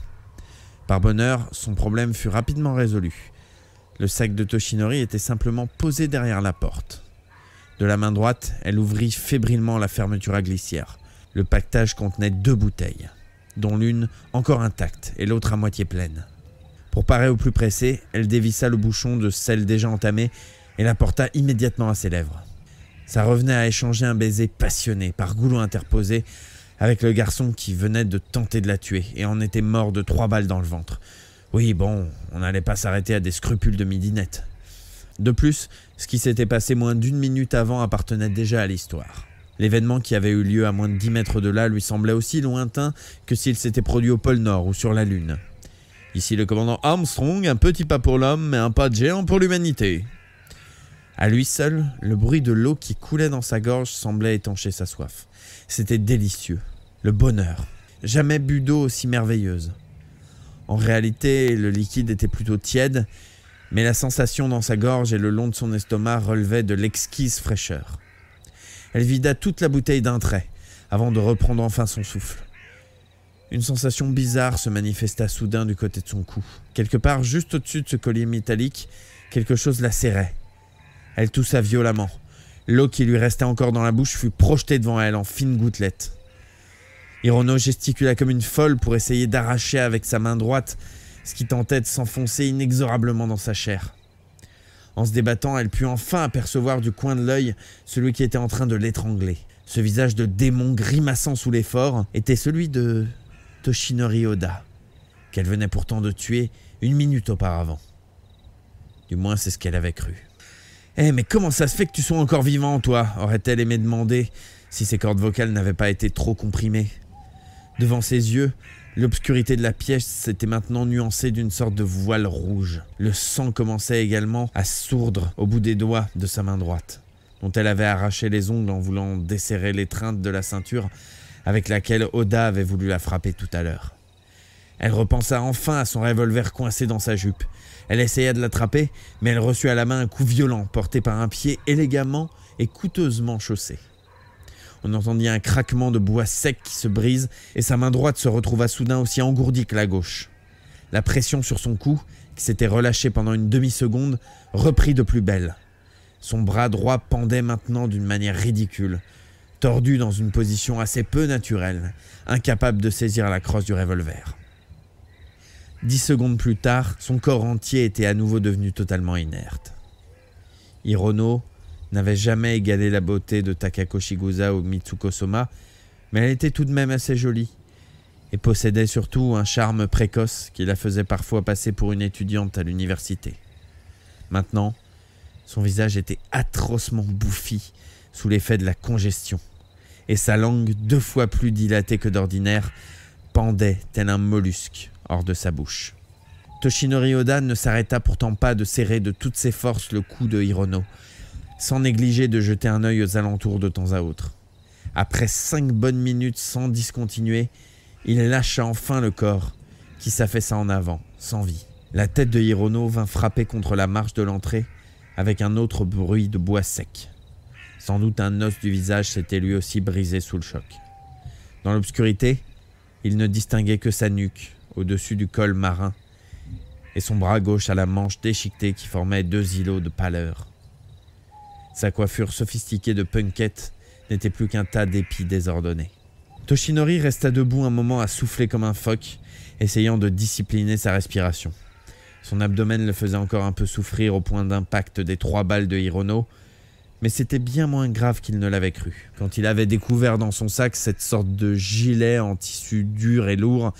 Par bonheur, son problème fut rapidement résolu. Le sac de Toshinori était simplement posé derrière la porte. De la main droite, elle ouvrit fébrilement la fermeture à glissière. Le pactage contenait deux bouteilles, dont l'une encore intacte et l'autre à moitié pleine. Pour parer au plus pressé, elle dévissa le bouchon de celle déjà entamée et la porta immédiatement à ses lèvres. Ça revenait à échanger un baiser passionné, par goulot interposé, avec le garçon qui venait de tenter de la tuer et en était mort de trois balles dans le ventre. Oui, bon, on n'allait pas s'arrêter à des scrupules de midinette. De plus, ce qui s'était passé moins d'une minute avant appartenait déjà à l'histoire. L'événement qui avait eu lieu à moins de 10 mètres de là lui semblait aussi lointain que s'il s'était produit au pôle Nord ou sur la Lune. Ici le commandant Armstrong, un petit pas pour l'homme, mais un pas géant pour l'humanité. À lui seul, le bruit de l'eau qui coulait dans sa gorge semblait étancher sa soif. C'était délicieux. Le bonheur. Jamais bu d'eau aussi merveilleuse. En réalité, le liquide était plutôt tiède mais la sensation dans sa gorge et le long de son estomac relevait de l'exquise fraîcheur. Elle vida toute la bouteille d'un trait, avant de reprendre enfin son souffle. Une sensation bizarre se manifesta soudain du côté de son cou. Quelque part, juste au-dessus de ce collier métallique, quelque chose la serrait. Elle toussa violemment. L'eau qui lui restait encore dans la bouche fut projetée devant elle en fines gouttelettes. Hirono gesticula comme une folle pour essayer d'arracher avec sa main droite ce qui tentait de s'enfoncer inexorablement dans sa chair. En se débattant, elle put enfin apercevoir du coin de l'œil celui qui était en train de l'étrangler. Ce visage de démon grimaçant sous l'effort était celui de Toshinori Oda, qu'elle venait pourtant de tuer une minute auparavant. Du moins, c'est ce qu'elle avait cru. Eh, mais comment ça se fait que tu sois encore vivant, toi aurait-elle aimé demander si ses cordes vocales n'avaient pas été trop comprimées. Devant ses yeux, L'obscurité de la pièce s'était maintenant nuancée d'une sorte de voile rouge. Le sang commençait également à sourdre au bout des doigts de sa main droite, dont elle avait arraché les ongles en voulant desserrer l'étreinte de la ceinture avec laquelle Oda avait voulu la frapper tout à l'heure. Elle repensa enfin à son revolver coincé dans sa jupe. Elle essaya de l'attraper, mais elle reçut à la main un coup violent porté par un pied élégamment et coûteusement chaussé. On entendit un craquement de bois sec qui se brise, et sa main droite se retrouva soudain aussi engourdie que la gauche. La pression sur son cou, qui s'était relâchée pendant une demi-seconde, reprit de plus belle. Son bras droit pendait maintenant d'une manière ridicule, tordu dans une position assez peu naturelle, incapable de saisir la crosse du revolver. Dix secondes plus tard, son corps entier était à nouveau devenu totalement inerte. Hirono, n'avait jamais égalé la beauté de Takako Shigusa ou Mitsuko Soma, mais elle était tout de même assez jolie, et possédait surtout un charme précoce qui la faisait parfois passer pour une étudiante à l'université. Maintenant, son visage était atrocement bouffi sous l'effet de la congestion, et sa langue, deux fois plus dilatée que d'ordinaire, pendait tel un mollusque hors de sa bouche. Toshinori Oda ne s'arrêta pourtant pas de serrer de toutes ses forces le cou de Hirono, sans négliger de jeter un œil aux alentours de temps à autre. Après cinq bonnes minutes sans discontinuer, il lâcha enfin le corps, qui s'affaissa en avant, sans vie. La tête de Hirono vint frapper contre la marche de l'entrée avec un autre bruit de bois sec. Sans doute un os du visage s'était lui aussi brisé sous le choc. Dans l'obscurité, il ne distinguait que sa nuque, au-dessus du col marin, et son bras gauche à la manche déchiquetée qui formait deux îlots de pâleur. Sa coiffure sophistiquée de punkette n'était plus qu'un tas d'épis désordonnés. Toshinori resta debout un moment à souffler comme un phoque, essayant de discipliner sa respiration. Son abdomen le faisait encore un peu souffrir au point d'impact des trois balles de Hirono, mais c'était bien moins grave qu'il ne l'avait cru. Quand il avait découvert dans son sac cette sorte de gilet en tissu dur et lourd,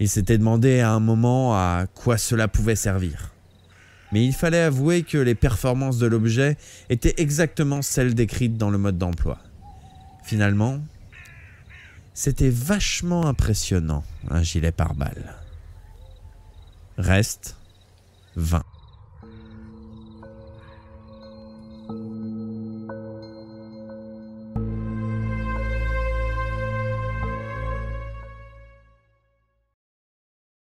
il s'était demandé à un moment à quoi cela pouvait servir mais il fallait avouer que les performances de l'objet étaient exactement celles décrites dans le mode d'emploi. Finalement, c'était vachement impressionnant, un gilet pare-balles. Reste 20.